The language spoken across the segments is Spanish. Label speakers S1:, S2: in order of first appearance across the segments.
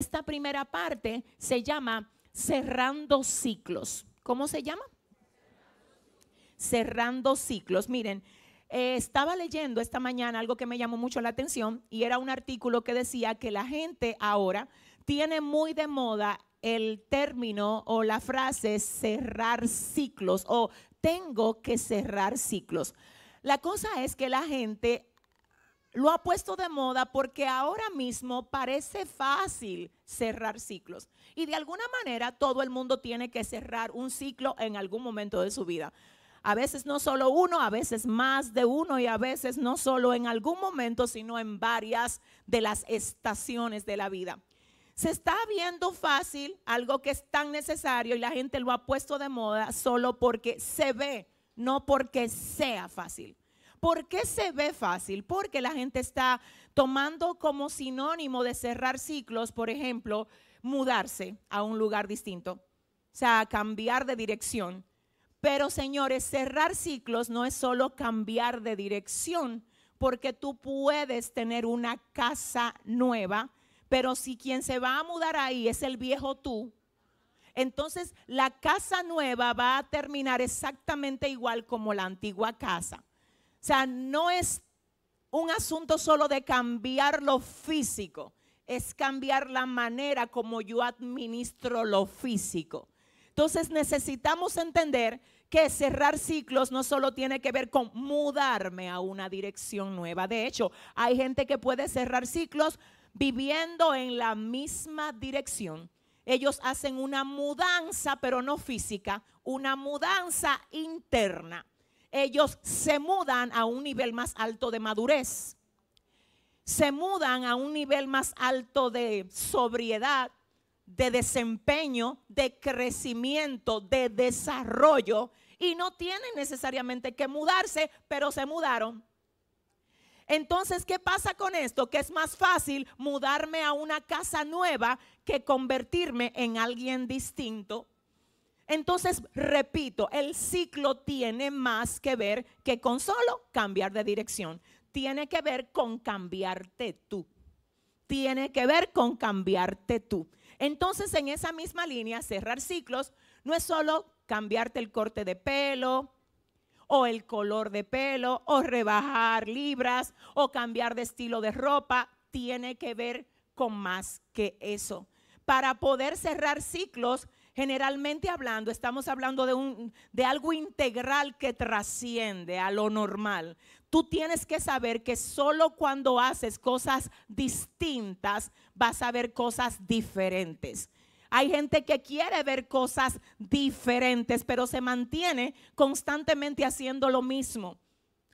S1: Esta primera parte se llama cerrando ciclos. ¿Cómo se llama? Cerrando ciclos. Miren, eh, estaba leyendo esta mañana algo que me llamó mucho la atención y era un artículo que decía que la gente ahora tiene muy de moda el término o la frase cerrar ciclos o tengo que cerrar ciclos. La cosa es que la gente lo ha puesto de moda porque ahora mismo parece fácil cerrar ciclos. Y de alguna manera todo el mundo tiene que cerrar un ciclo en algún momento de su vida. A veces no solo uno, a veces más de uno y a veces no solo en algún momento, sino en varias de las estaciones de la vida. Se está viendo fácil algo que es tan necesario y la gente lo ha puesto de moda solo porque se ve, no porque sea fácil. ¿Por qué se ve fácil? Porque la gente está tomando como sinónimo de cerrar ciclos, por ejemplo, mudarse a un lugar distinto, o sea, cambiar de dirección. Pero señores, cerrar ciclos no es solo cambiar de dirección, porque tú puedes tener una casa nueva, pero si quien se va a mudar ahí es el viejo tú, entonces la casa nueva va a terminar exactamente igual como la antigua casa sea, no es un asunto solo de cambiar lo físico, es cambiar la manera como yo administro lo físico. Entonces necesitamos entender que cerrar ciclos no solo tiene que ver con mudarme a una dirección nueva. De hecho, hay gente que puede cerrar ciclos viviendo en la misma dirección. Ellos hacen una mudanza, pero no física, una mudanza interna ellos se mudan a un nivel más alto de madurez, se mudan a un nivel más alto de sobriedad, de desempeño, de crecimiento, de desarrollo, y no tienen necesariamente que mudarse, pero se mudaron. Entonces, ¿qué pasa con esto? Que es más fácil mudarme a una casa nueva que convertirme en alguien distinto. Entonces, repito, el ciclo tiene más que ver que con solo cambiar de dirección. Tiene que ver con cambiarte tú. Tiene que ver con cambiarte tú. Entonces, en esa misma línea, cerrar ciclos no es solo cambiarte el corte de pelo, o el color de pelo, o rebajar libras, o cambiar de estilo de ropa, tiene que ver con más que eso. Para poder cerrar ciclos, generalmente hablando, estamos hablando de, un, de algo integral que trasciende a lo normal. Tú tienes que saber que solo cuando haces cosas distintas vas a ver cosas diferentes. Hay gente que quiere ver cosas diferentes, pero se mantiene constantemente haciendo lo mismo.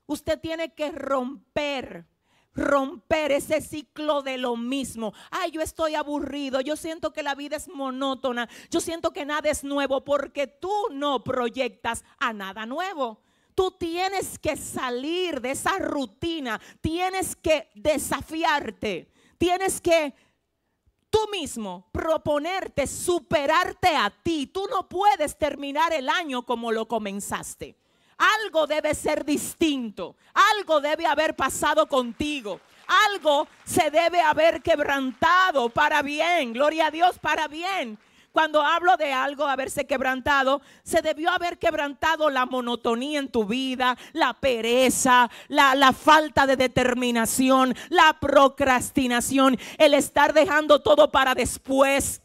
S1: Usted tiene que romper romper ese ciclo de lo mismo. Ay, yo estoy aburrido, yo siento que la vida es monótona, yo siento que nada es nuevo porque tú no proyectas a nada nuevo. Tú tienes que salir de esa rutina, tienes que desafiarte, tienes que tú mismo proponerte, superarte a ti. Tú no puedes terminar el año como lo comenzaste. Algo debe ser distinto, algo debe haber pasado contigo, algo se debe haber quebrantado para bien, gloria a Dios, para bien. Cuando hablo de algo haberse quebrantado, se debió haber quebrantado la monotonía en tu vida, la pereza, la, falta de determinación, la procrastinación, el estar dejando todo para después.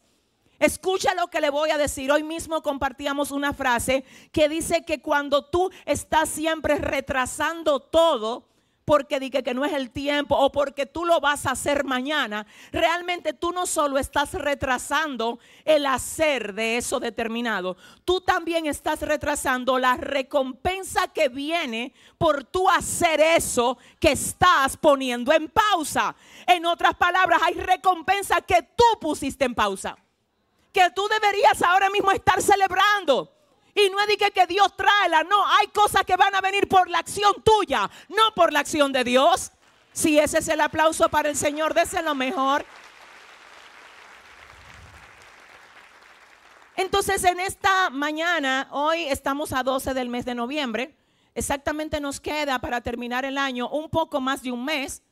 S1: Escucha lo que le voy a decir. Hoy mismo compartíamos una frase que dice que cuando tú estás siempre retrasando todo, porque dije que no es el tiempo o porque tú lo vas a hacer mañana, realmente tú no solo estás retrasando el hacer de eso determinado, tú también estás retrasando la recompensa que viene por tú hacer eso que estás poniendo en pausa. En otras palabras, hay recompensa que tú pusiste en pausa que tú deberías ahora mismo estar celebrando. Y no es que, que Dios la no, hay cosas que van a venir por la acción tuya, no por la acción de Dios. Si ese es el aplauso para el Señor, dése lo mejor. Entonces, en esta mañana, hoy estamos a 12 del mes de noviembre, exactamente nos queda para terminar el año un poco más de un mes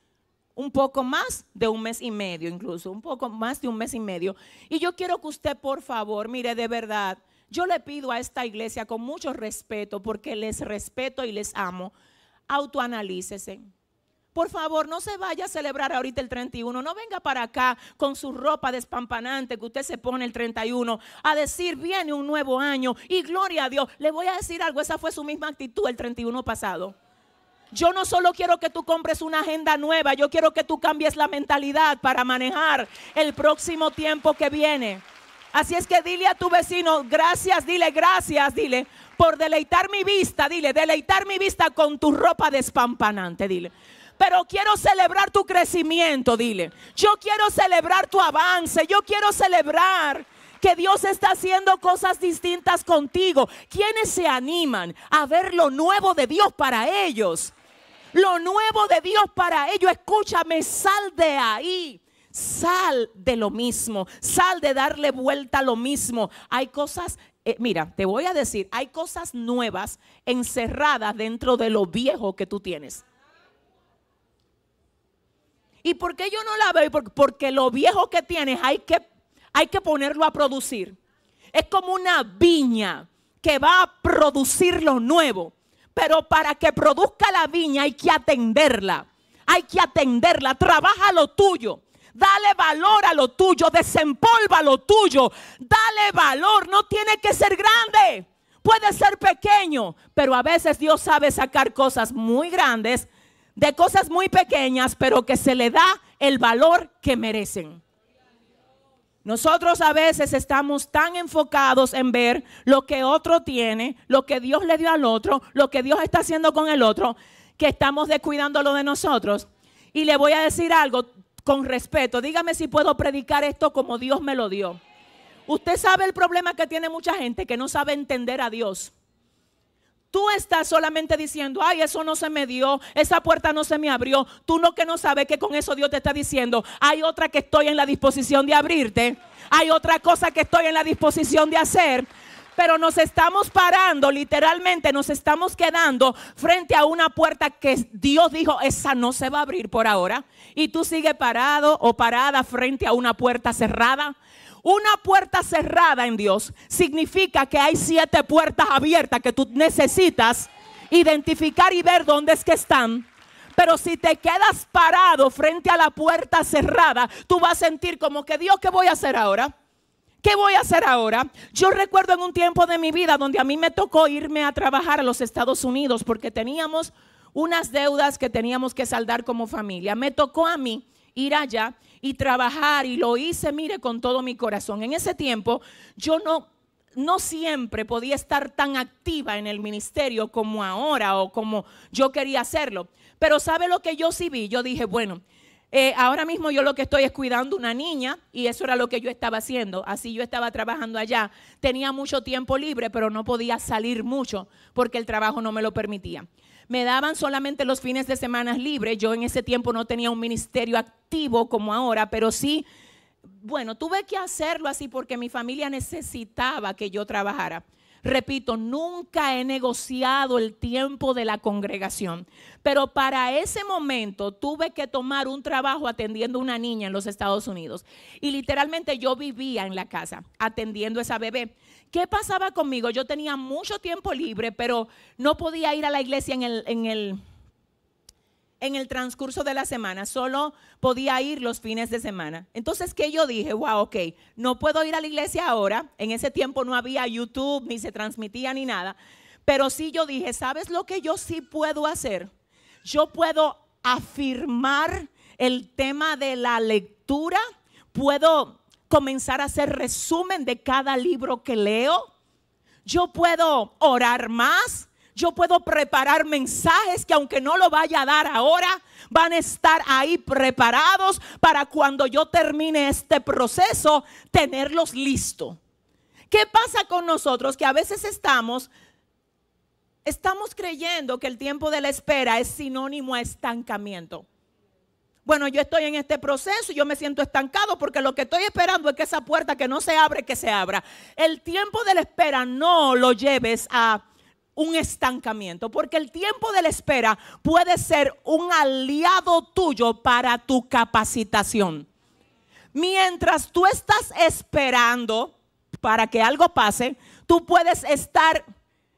S1: un poco más de un mes y medio, incluso un poco más de un mes y medio. Y yo quiero que usted, por favor, mire, de verdad, yo le pido a esta iglesia con mucho respeto, porque les respeto y les amo, autoanalícese. Por favor, no se vaya a celebrar ahorita el 31. No venga para acá con su ropa despampanante que usted se pone el 31 a decir, viene un nuevo año y gloria a Dios. Le voy a decir algo, esa fue su misma actitud el 31 pasado. Yo no solo quiero que tú compres una agenda nueva, yo quiero que tú cambies la mentalidad para manejar el próximo tiempo que viene. Así es que dile a tu vecino, gracias, dile gracias, dile, por deleitar mi vista, dile, deleitar mi vista con tu ropa despampanante, dile. Pero quiero celebrar tu crecimiento, dile. Yo quiero celebrar tu avance, yo quiero celebrar que Dios está haciendo cosas distintas contigo. ¿Quiénes se animan a ver lo nuevo de Dios para ellos? Lo nuevo de Dios para ellos, escúchame, sal de ahí. Sal de lo mismo, sal de darle vuelta a lo mismo. Hay cosas, eh, mira, te voy a decir, hay cosas nuevas encerradas dentro de lo viejo que tú tienes. ¿Y por qué yo no la veo? Porque lo viejo que tienes hay que, hay que ponerlo a producir. Es como una viña que va a producir lo nuevo. Pero para que produzca la viña hay que atenderla. Hay que atenderla. Trabaja lo tuyo. Dale valor a lo tuyo. Desempolva lo tuyo. Dale valor. No tiene que ser grande. Puede ser pequeño. Pero a veces Dios sabe sacar cosas muy grandes de cosas muy pequeñas, pero que se le da el valor que merecen. Nosotros a veces estamos tan enfocados en ver lo que otro tiene, lo que Dios le dio al otro, lo que Dios está haciendo con el otro, que estamos descuidándolo de nosotros. Y le voy a decir algo con respeto. Dígame si puedo predicar esto como Dios me lo dio. Usted sabe el problema que tiene mucha gente que no sabe entender a Dios tú estás solamente diciendo, ay, eso no se me dio, esa puerta no se me abrió, tú no que no sabes que con eso Dios te está diciendo, hay otra que estoy en la disposición de abrirte, hay otra cosa que estoy en la disposición de hacer, pero nos estamos parando, literalmente nos estamos quedando frente a una puerta que Dios dijo, esa no se va a abrir por ahora. Y tú sigues parado o parada frente a una puerta cerrada. Una puerta cerrada en Dios significa que hay siete puertas abiertas que tú necesitas identificar y ver dónde es que están. Pero si te quedas parado frente a la puerta cerrada, tú vas a sentir como que Dios, ¿qué voy a hacer ahora? ¿qué voy a hacer ahora? Yo recuerdo en un tiempo de mi vida donde a mí me tocó irme a trabajar a los Estados Unidos porque teníamos unas deudas que teníamos que saldar como familia. Me tocó a mí ir allá y trabajar y lo hice, mire, con todo mi corazón. En ese tiempo yo no no siempre podía estar tan activa en el ministerio como ahora o como yo quería hacerlo. Pero sabe lo que yo sí vi, yo dije, bueno, eh, ahora mismo yo lo que estoy es cuidando una niña y eso era lo que yo estaba haciendo. Así yo estaba trabajando allá. Tenía mucho tiempo libre, pero no podía salir mucho porque el trabajo no me lo permitía. Me daban solamente los fines de semana libres. Yo en ese tiempo no tenía un ministerio activo como ahora, pero sí, bueno, tuve que hacerlo así porque mi familia necesitaba que yo trabajara. Repito, nunca he negociado el tiempo de la congregación, pero para ese momento tuve que tomar un trabajo atendiendo una niña en los Estados Unidos. Y literalmente yo vivía en la casa atendiendo a esa bebé. ¿Qué pasaba conmigo? Yo tenía mucho tiempo libre, pero no podía ir a la iglesia en el... En el en el transcurso de la semana, solo podía ir los fines de semana. Entonces, que yo dije? Wow, ok, no puedo ir a la iglesia ahora, en ese tiempo no había YouTube, ni se transmitía ni nada, pero sí yo dije, ¿sabes lo que yo sí puedo hacer? Yo puedo afirmar el tema de la lectura, puedo comenzar a hacer resumen de cada libro que leo, yo puedo orar más, yo puedo preparar mensajes que aunque no lo vaya a dar ahora, van a estar ahí preparados para cuando yo termine este proceso, tenerlos listos. ¿Qué pasa con nosotros? Que a veces estamos, estamos creyendo que el tiempo de la espera es sinónimo a estancamiento. Bueno, yo estoy en este proceso y yo me siento estancado porque lo que estoy esperando es que esa puerta que no se abre, que se abra. El tiempo de la espera no lo lleves a un estancamiento, porque el tiempo de la espera puede ser un aliado tuyo para tu capacitación. Mientras tú estás esperando para que algo pase, tú puedes estar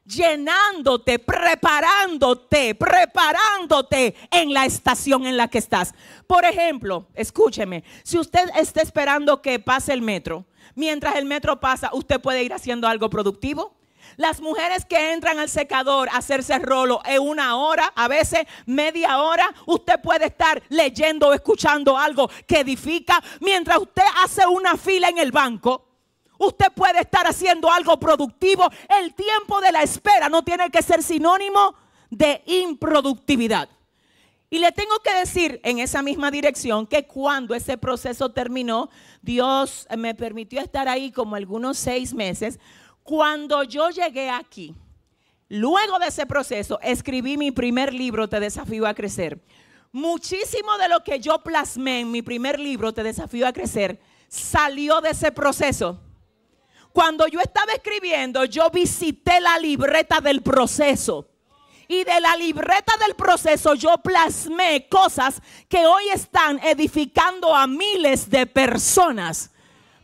S1: llenándote, preparándote, preparándote en la estación en la que estás. Por ejemplo, escúcheme, si usted está esperando que pase el metro, mientras el metro pasa, usted puede ir haciendo algo productivo. Las mujeres que entran al secador a hacerse rolo en una hora, a veces media hora, usted puede estar leyendo o escuchando algo que edifica mientras usted hace una fila en el banco. Usted puede estar haciendo algo productivo. El tiempo de la espera no tiene que ser sinónimo de improductividad. Y le tengo que decir en esa misma dirección que cuando ese proceso terminó, Dios me permitió estar ahí como algunos seis meses cuando yo llegué aquí, luego de ese proceso, escribí mi primer libro, Te desafío a crecer. Muchísimo de lo que yo plasmé en mi primer libro, Te desafío a crecer, salió de ese proceso. Cuando yo estaba escribiendo, yo visité la libreta del proceso. Y de la libreta del proceso yo plasmé cosas que hoy están edificando a miles de personas.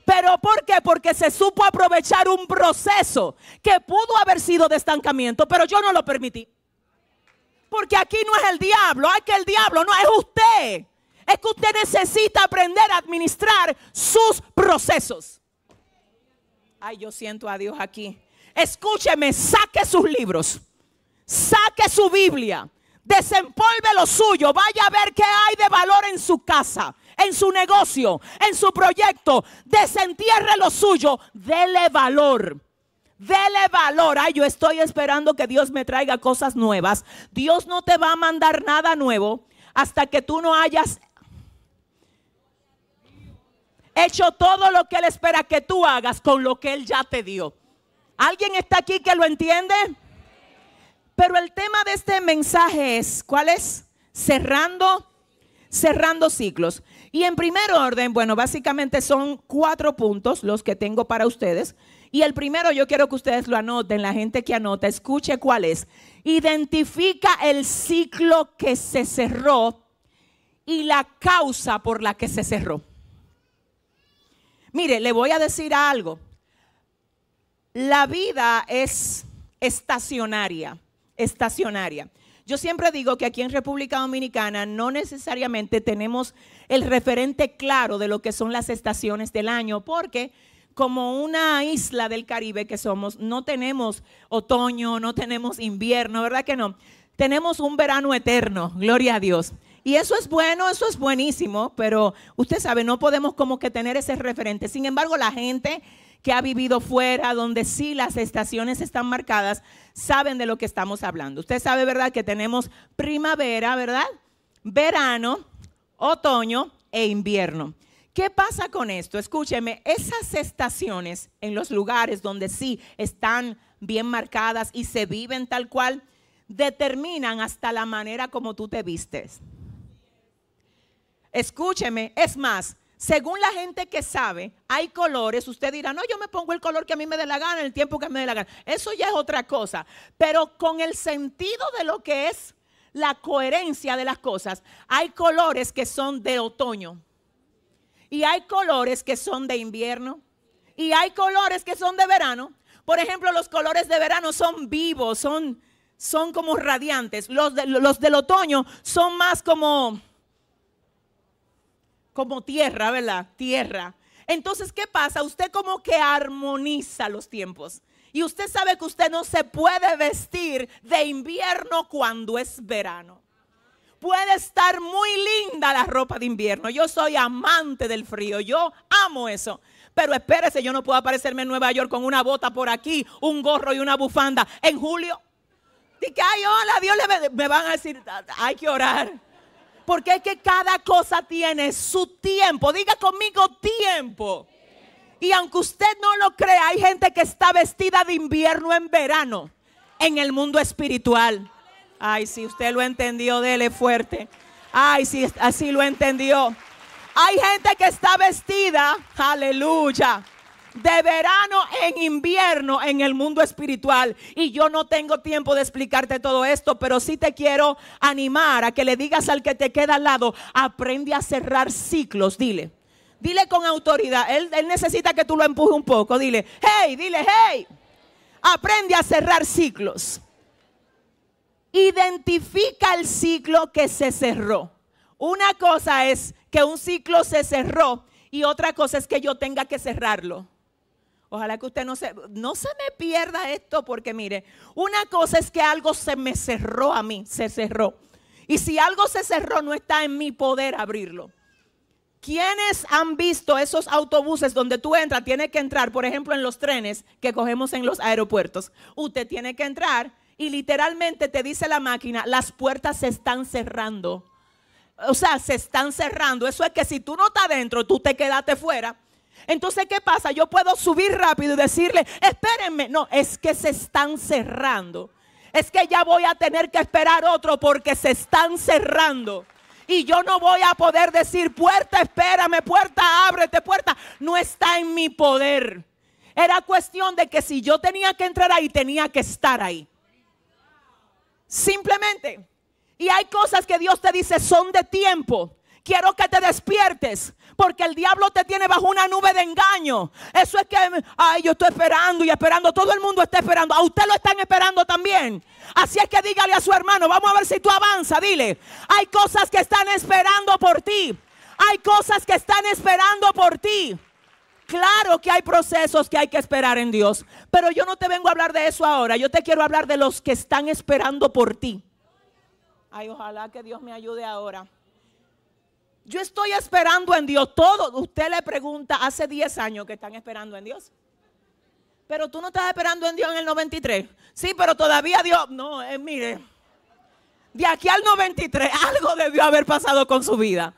S1: ¿Pero por qué? Porque se supo aprovechar un proceso que pudo haber sido de estancamiento, pero yo no lo permití. Porque aquí no es el diablo, hay que el diablo, no, es usted. Es que usted necesita aprender a administrar sus procesos. Ay, yo siento a Dios aquí. Escúcheme, saque sus libros, saque su Biblia, desempolve lo suyo, vaya a ver qué hay de valor en su casa en su negocio, en su proyecto. Desentierre lo suyo, dele valor. Dele valor. Ay, yo estoy esperando que Dios me traiga cosas nuevas. Dios no te va a mandar nada nuevo hasta que tú no hayas hecho todo lo que Él espera que tú hagas con lo que Él ya te dio. ¿Alguien está aquí que lo entiende? Pero el tema de este mensaje es, ¿cuál es? Cerrando, cerrando ciclos. Y en primer orden, bueno, básicamente son cuatro puntos los que tengo para ustedes. Y el primero yo quiero que ustedes lo anoten, la gente que anota, escuche cuál es. Identifica el ciclo que se cerró y la causa por la que se cerró. Mire, le voy a decir algo. La vida es estacionaria, estacionaria. Yo siempre digo que aquí en República Dominicana no necesariamente tenemos el referente claro de lo que son las estaciones del año, porque como una isla del Caribe que somos, no tenemos otoño, no tenemos invierno, ¿verdad que no? Tenemos un verano eterno, gloria a Dios. Y eso es bueno, eso es buenísimo, pero usted sabe, no podemos como que tener ese referente. Sin embargo, la gente que ha vivido fuera, donde sí las estaciones están marcadas, saben de lo que estamos hablando. Usted sabe, ¿verdad? Que tenemos primavera, ¿verdad? Verano, otoño e invierno. ¿Qué pasa con esto? Escúcheme, esas estaciones en los lugares donde sí están bien marcadas y se viven tal cual, determinan hasta la manera como tú te vistes. Escúcheme, es más, según la gente que sabe, hay colores, usted dirá, no, yo me pongo el color que a mí me dé la gana, el tiempo que me dé la gana. Eso ya es otra cosa. Pero con el sentido de lo que es la coherencia de las cosas. Hay colores que son de otoño y hay colores que son de invierno y hay colores que son de verano. Por ejemplo, los colores de verano son vivos, son, son como radiantes. Los, del otoño son más como, como tierra, ¿verdad? Tierra. Entonces, ¿qué pasa? Usted como que armoniza los tiempos. Y usted sabe que usted no se puede vestir de invierno cuando es verano. Puede estar muy linda la ropa de invierno. Yo soy amante del frío. Yo amo eso. Pero espérese, yo no puedo aparecerme en Nueva York con una bota por aquí, un gorro y una bufanda en julio. Dice, ay, hola, Dios le me van a decir, hay que orar. Porque es que cada cosa tiene su tiempo. Diga conmigo tiempo. Y aunque usted no lo crea, hay gente que está vestida de invierno en verano en el mundo espiritual. Ay, si usted lo entendió, dele fuerte. Ay, si así lo entendió. Hay gente que está vestida, aleluya, de verano en invierno en el mundo espiritual. Y yo no tengo tiempo de explicarte todo esto, pero sí te quiero animar a que le digas al que te queda al lado, aprende a cerrar ciclos, dile Dile con autoridad. Él, necesita que tú lo empujes un poco. Dile, hey, dile, hey. Aprende a cerrar ciclos. Identifica el ciclo que se cerró. Una cosa es que un ciclo se cerró y otra cosa es que yo tenga que cerrarlo. Ojalá que usted no se, no se me pierda esto porque mire, una cosa es que algo se me cerró a mí, se cerró. Y si algo se cerró, no está en mi poder abrirlo. Quienes han visto esos autobuses donde tú entras? Tiene que entrar, por ejemplo, en los trenes que cogemos en los aeropuertos. Usted tiene que entrar y literalmente te dice la máquina, las puertas se están cerrando. O sea, se están cerrando. Eso es que si tú no estás dentro, tú te quedaste fuera. Entonces, ¿qué pasa? Yo puedo subir rápido y decirle, espérenme. No, es que se están cerrando. Es que ya voy a tener que esperar otro porque se están cerrando y yo no voy a poder decir, puerta, espérame, puerta, ábrete, puerta. No está en mi poder. Era cuestión de que si yo tenía que entrar ahí, tenía que estar ahí. Simplemente. Y hay cosas que Dios te dice son de tiempo. Quiero que te despiertes porque el diablo te tiene bajo una nube de engaño. Eso es que, ay, yo estoy esperando y esperando, todo el mundo está esperando, a usted lo están esperando también. Así es que dígale a su hermano, vamos a ver si tú avanza, dile, hay cosas que están esperando por ti, hay cosas que están esperando por ti. Claro que hay procesos que hay que esperar en Dios, pero yo no te vengo a hablar de eso ahora, yo te quiero hablar de los que están esperando por ti. Ay, ojalá que Dios me ayude ahora. Yo estoy esperando en Dios. Todo, usted le pregunta hace 10 años que están esperando en Dios. Pero tú no estás esperando en Dios en el 93. Sí, pero todavía Dios, no, eh, mire, de aquí al 93 algo debió haber pasado con su vida.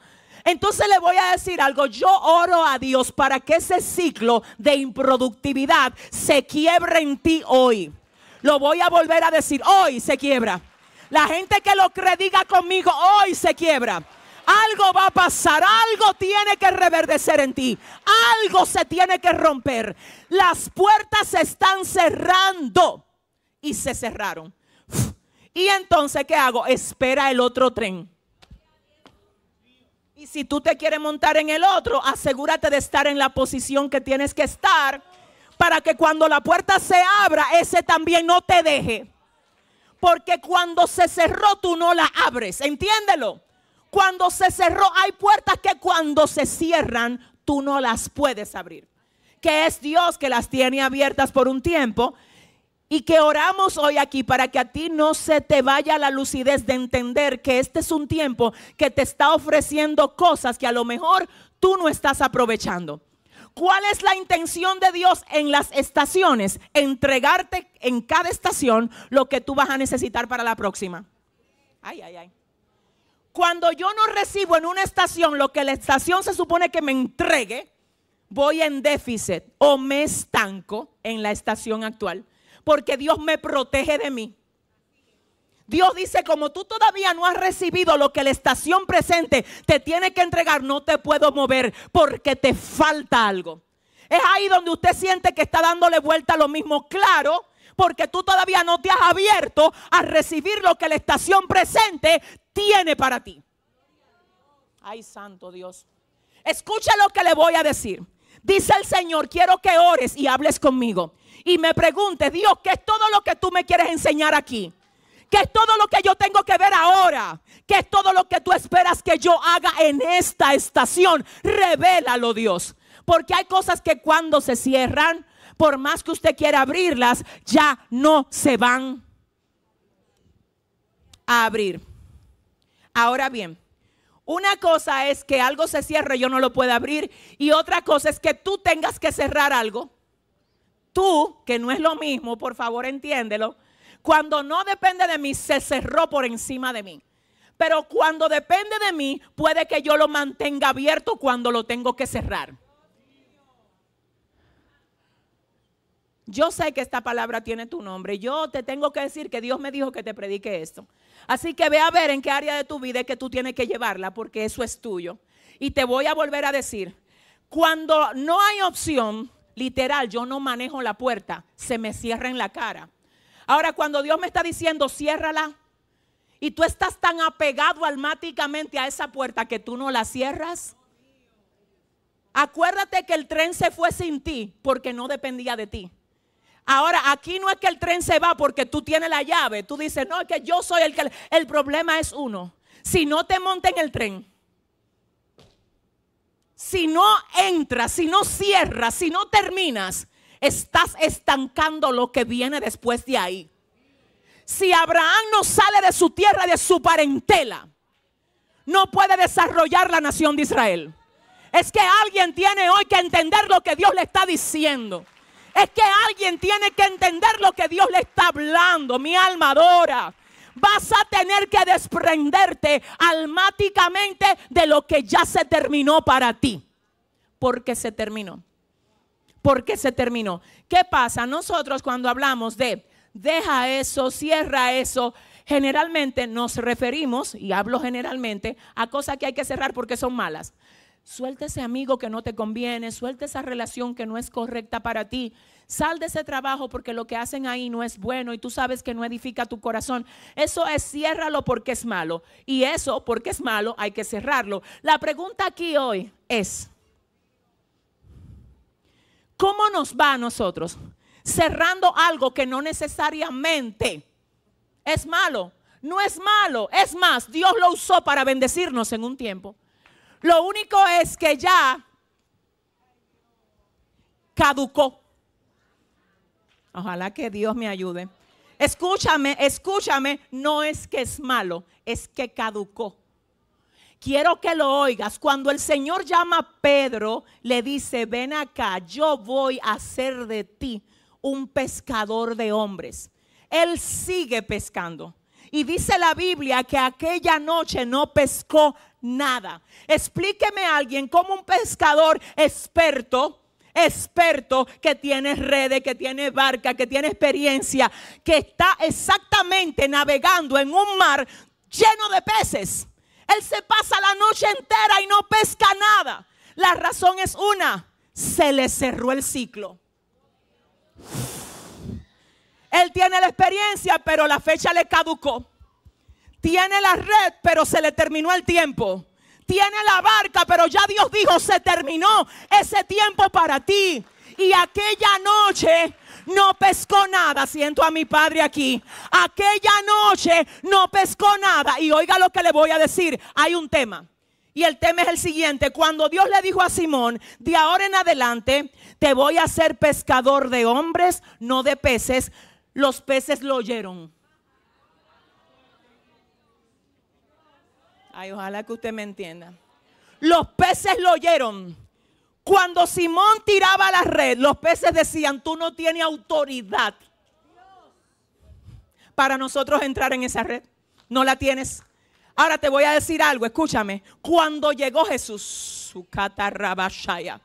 S1: Entonces le voy a decir algo, yo oro a Dios para que ese ciclo de improductividad se quiebre en ti hoy. Lo voy a volver a decir, hoy se quiebra. La gente que lo cree diga conmigo, hoy se quiebra. Algo va a pasar, algo tiene que reverdecer en ti, algo se tiene que romper. Las puertas se están cerrando y se cerraron. Y entonces, ¿qué hago? Espera el otro tren. Y si tú te quieres montar en el otro, asegúrate de estar en la posición que tienes que estar para que cuando la puerta se abra, ese también no te deje. Porque cuando se cerró, tú no la abres. Entiéndelo. Cuando se cerró, hay puertas que cuando se cierran, tú no las puedes abrir. Que es Dios que las tiene abiertas por un tiempo. Y que oramos hoy aquí para que a ti no se te vaya la lucidez de entender que este es un tiempo que te está ofreciendo cosas que a lo mejor tú no estás aprovechando. ¿Cuál es la intención de Dios en las estaciones? Entregarte en cada estación lo que tú vas a necesitar para la próxima. Ay, ay, ay. Cuando yo no recibo en una estación lo que la estación se supone que me entregue, voy en déficit o me estanco en la estación actual, porque Dios me protege de mí. Dios dice, como tú todavía no has recibido lo que la estación presente te tiene que entregar, no te puedo mover porque te falta algo. Es ahí donde usted siente que está dándole vuelta a lo mismo. Claro, porque tú todavía no te has abierto a recibir lo que la estación presente tiene para ti. Ay, santo Dios. Escucha lo que le voy a decir. Dice el Señor, quiero que ores y hables conmigo. Y me pregunte Dios, ¿qué es todo lo que tú me quieres enseñar aquí? ¿Qué es todo lo que yo tengo que ver ahora? ¿Qué es todo lo que tú esperas que yo haga en esta estación? Revélalo, Dios. Porque hay cosas que cuando se cierran, por más que usted quiera abrirlas, ya no se van a abrir. Ahora bien, una cosa es que algo se cierre y yo no lo pueda abrir y otra cosa es que tú tengas que cerrar algo. Tú, que no es lo mismo, por favor entiéndelo. Cuando no depende de mí, se cerró por encima de mí. Pero cuando depende de mí, puede que yo lo mantenga abierto cuando lo tengo que cerrar. Yo sé que esta palabra tiene tu nombre. Yo te tengo que decir que Dios me dijo que te predique esto. Así que ve a ver en qué área de tu vida es que tú tienes que llevarla, porque eso es tuyo. Y te voy a volver a decir, cuando no hay opción, literal, yo no manejo la puerta, se me cierra en la cara. Ahora, cuando Dios me está diciendo, ciérrala, y tú estás tan apegado almáticamente a esa puerta que tú no la cierras, acuérdate que el tren se fue sin ti porque no dependía de ti. Ahora, aquí no es que el tren se va porque tú tienes la llave. Tú dices, no, es que yo soy el que... El problema es uno. Si no te monta en el tren, si no entras, si no cierras, si no terminas, estás estancando lo que viene después de ahí. Si Abraham no sale de su tierra, de su parentela, no puede desarrollar la nación de Israel. Es que alguien tiene hoy que entender lo que Dios le está diciendo. Es que alguien tiene que entender lo que Dios le está hablando, mi alma adora. Vas a tener que desprenderte almáticamente de lo que ya se terminó para ti. Porque se terminó. Porque se terminó. ¿Qué pasa? Nosotros cuando hablamos de deja eso, cierra eso, generalmente nos referimos, y hablo generalmente, a cosas que hay que cerrar porque son malas. Suelta ese amigo que no te conviene, suelta esa relación que no es correcta para ti. Sal de ese trabajo porque lo que hacen ahí no es bueno y tú sabes que no edifica tu corazón. Eso es ciérralo porque es malo. Y eso porque es malo hay que cerrarlo. La pregunta aquí hoy es, ¿cómo nos va a nosotros cerrando algo que no necesariamente es malo? No es malo. Es más, Dios lo usó para bendecirnos en un tiempo. Lo único es que ya caducó. Ojalá que Dios me ayude. Escúchame, escúchame, no es que es malo, es que caducó. Quiero que lo oigas. Cuando el Señor llama a Pedro, le dice, ven acá, yo voy a hacer de ti un pescador de hombres. Él sigue pescando. Y dice la Biblia que aquella noche no pescó nada. Explíqueme a alguien como un pescador experto, experto que tiene redes, que tiene barca, que tiene experiencia, que está exactamente navegando en un mar lleno de peces. Él se pasa la noche entera y no pesca nada. La razón es una, se le cerró el ciclo. Él tiene la experiencia, pero la fecha le caducó. Tiene la red, pero se le terminó el tiempo. Tiene la barca, pero ya Dios dijo, se terminó ese tiempo para ti. Y aquella noche no pescó nada. Siento a mi padre aquí. Aquella noche no pescó nada. Y oiga lo que le voy a decir. Hay un tema. Y el tema es el siguiente. Cuando Dios le dijo a Simón, de ahora en adelante, te voy a hacer pescador de hombres, no de peces, los peces lo oyeron. Ay, ojalá que usted me entienda. Los peces lo oyeron. Cuando Simón tiraba la red, los peces decían, tú no tienes autoridad para nosotros entrar en esa red. No la tienes. Ahora te voy a decir algo, escúchame. Cuando llegó Jesús, su catarrabashaya,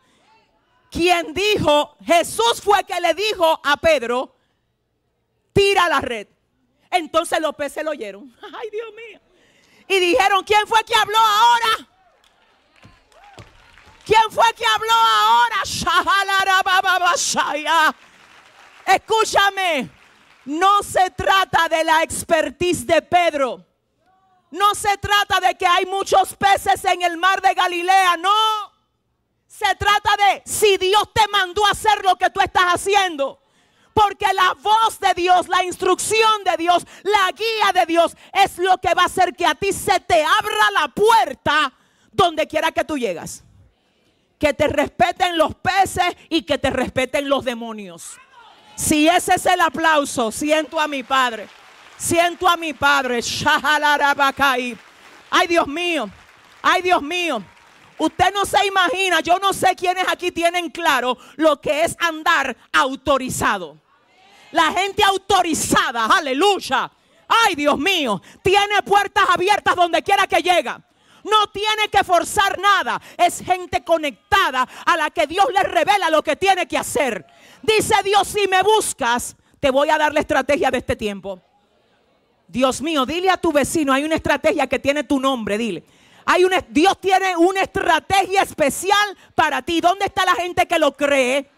S1: quien dijo, Jesús fue que le dijo a Pedro, tira la red. Entonces los peces lo oyeron. Ay, Dios mío y dijeron, ¿quién fue que habló ahora? ¿Quién fue que habló ahora? Escúchame, no se trata de la expertise de Pedro. No se trata de que hay muchos peces en el mar de Galilea, no. Se trata de si Dios te mandó a hacer lo que tú estás haciendo porque la voz de Dios, la instrucción de Dios, la guía de Dios es lo que va a hacer que a ti se te abra la puerta donde quiera que tú llegas. Que te respeten los peces y que te respeten los demonios. Si ese es el aplauso, siento a mi Padre. Siento a mi Padre. Ay, Dios mío. Ay, Dios mío. Usted no se imagina, yo no sé quiénes aquí tienen claro lo que es andar autorizado. La gente autorizada, aleluya. Ay, Dios mío, tiene puertas abiertas donde quiera que llega. No tiene que forzar nada. Es gente conectada a la que Dios le revela lo que tiene que hacer. Dice Dios, si me buscas, te voy a dar la estrategia de este tiempo. Dios mío, dile a tu vecino, hay una estrategia que tiene tu nombre, dile. Hay Dios tiene una estrategia especial para ti. ¿Dónde está la gente que lo cree?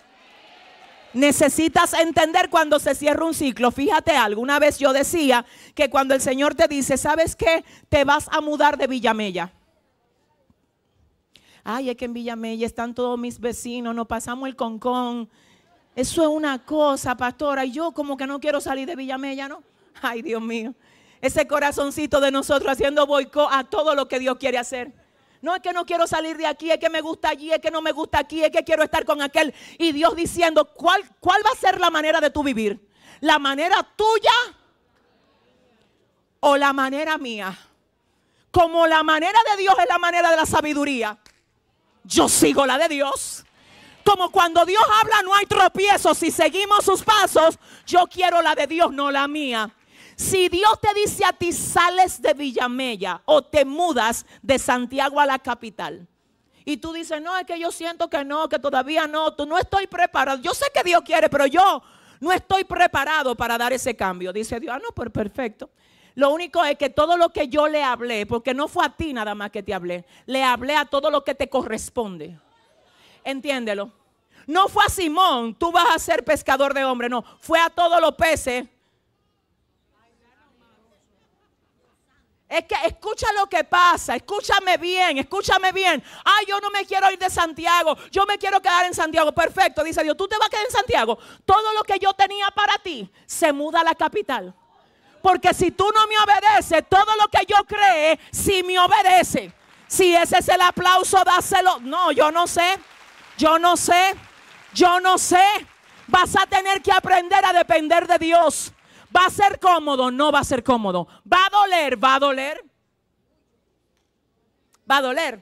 S1: Necesitas entender cuando se cierra un ciclo. Fíjate alguna vez yo decía que cuando el Señor te dice, ¿sabes qué? Te vas a mudar de Villamella. Ay, es que en Villamella están todos mis vecinos, nos pasamos el concón. Eso es una cosa, pastora. Y yo como que no quiero salir de Villamella, ¿no? Ay, Dios mío ese corazoncito de nosotros haciendo boicot a todo lo que Dios quiere hacer. No es que no quiero salir de aquí, es que me gusta allí, es que no me gusta aquí, es que quiero estar con aquel. Y Dios diciendo, ¿cuál, cuál va a ser la manera de tu vivir? ¿La manera tuya o la manera mía? Como la manera de Dios es la manera de la sabiduría, yo sigo la de Dios. Como cuando Dios habla no hay tropiezos, si seguimos sus pasos, yo quiero la de Dios, no la mía. Si Dios te dice a ti, sales de Villamella o te mudas de Santiago a la capital. Y tú dices, no, es que yo siento que no, que todavía no, tú no estoy preparado. Yo sé que Dios quiere, pero yo no estoy preparado para dar ese cambio. Dice Dios, ah, no, pues perfecto. Lo único es que todo lo que yo le hablé, porque no fue a ti nada más que te hablé, le hablé a todo lo que te corresponde. Entiéndelo. No fue a Simón, tú vas a ser pescador de hombre, no. Fue a todos los peces Es que escucha lo que pasa, escúchame bien, escúchame bien. ay yo no me quiero ir de Santiago, yo me quiero quedar en Santiago. Perfecto, dice Dios, tú te vas a quedar en Santiago. Todo lo que yo tenía para ti se muda a la capital. Porque si tú no me obedeces, todo lo que yo cree, si me obedece. Si ese es el aplauso, dáselo. No, yo no sé, yo no sé, yo no sé. Vas a tener que aprender a depender de Dios. ¿Va a ser cómodo? No va a ser cómodo. ¿Va a doler? ¿Va a doler? Va a doler.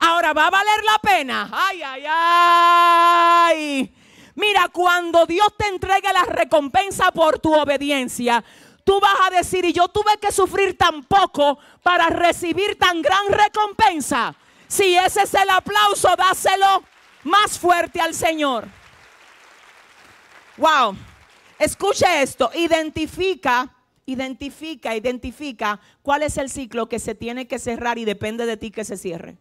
S1: Ahora, ¿va a valer la pena? Ay, ay, ay. Mira, cuando Dios te entregue la recompensa por tu obediencia, tú vas a decir, y yo tuve que sufrir tan poco para recibir tan gran recompensa. Si ese es el aplauso, dáselo más fuerte al Señor. Wow. Escuche esto, identifica, identifica, identifica cuál es el ciclo que se tiene que cerrar y depende de ti que se cierre.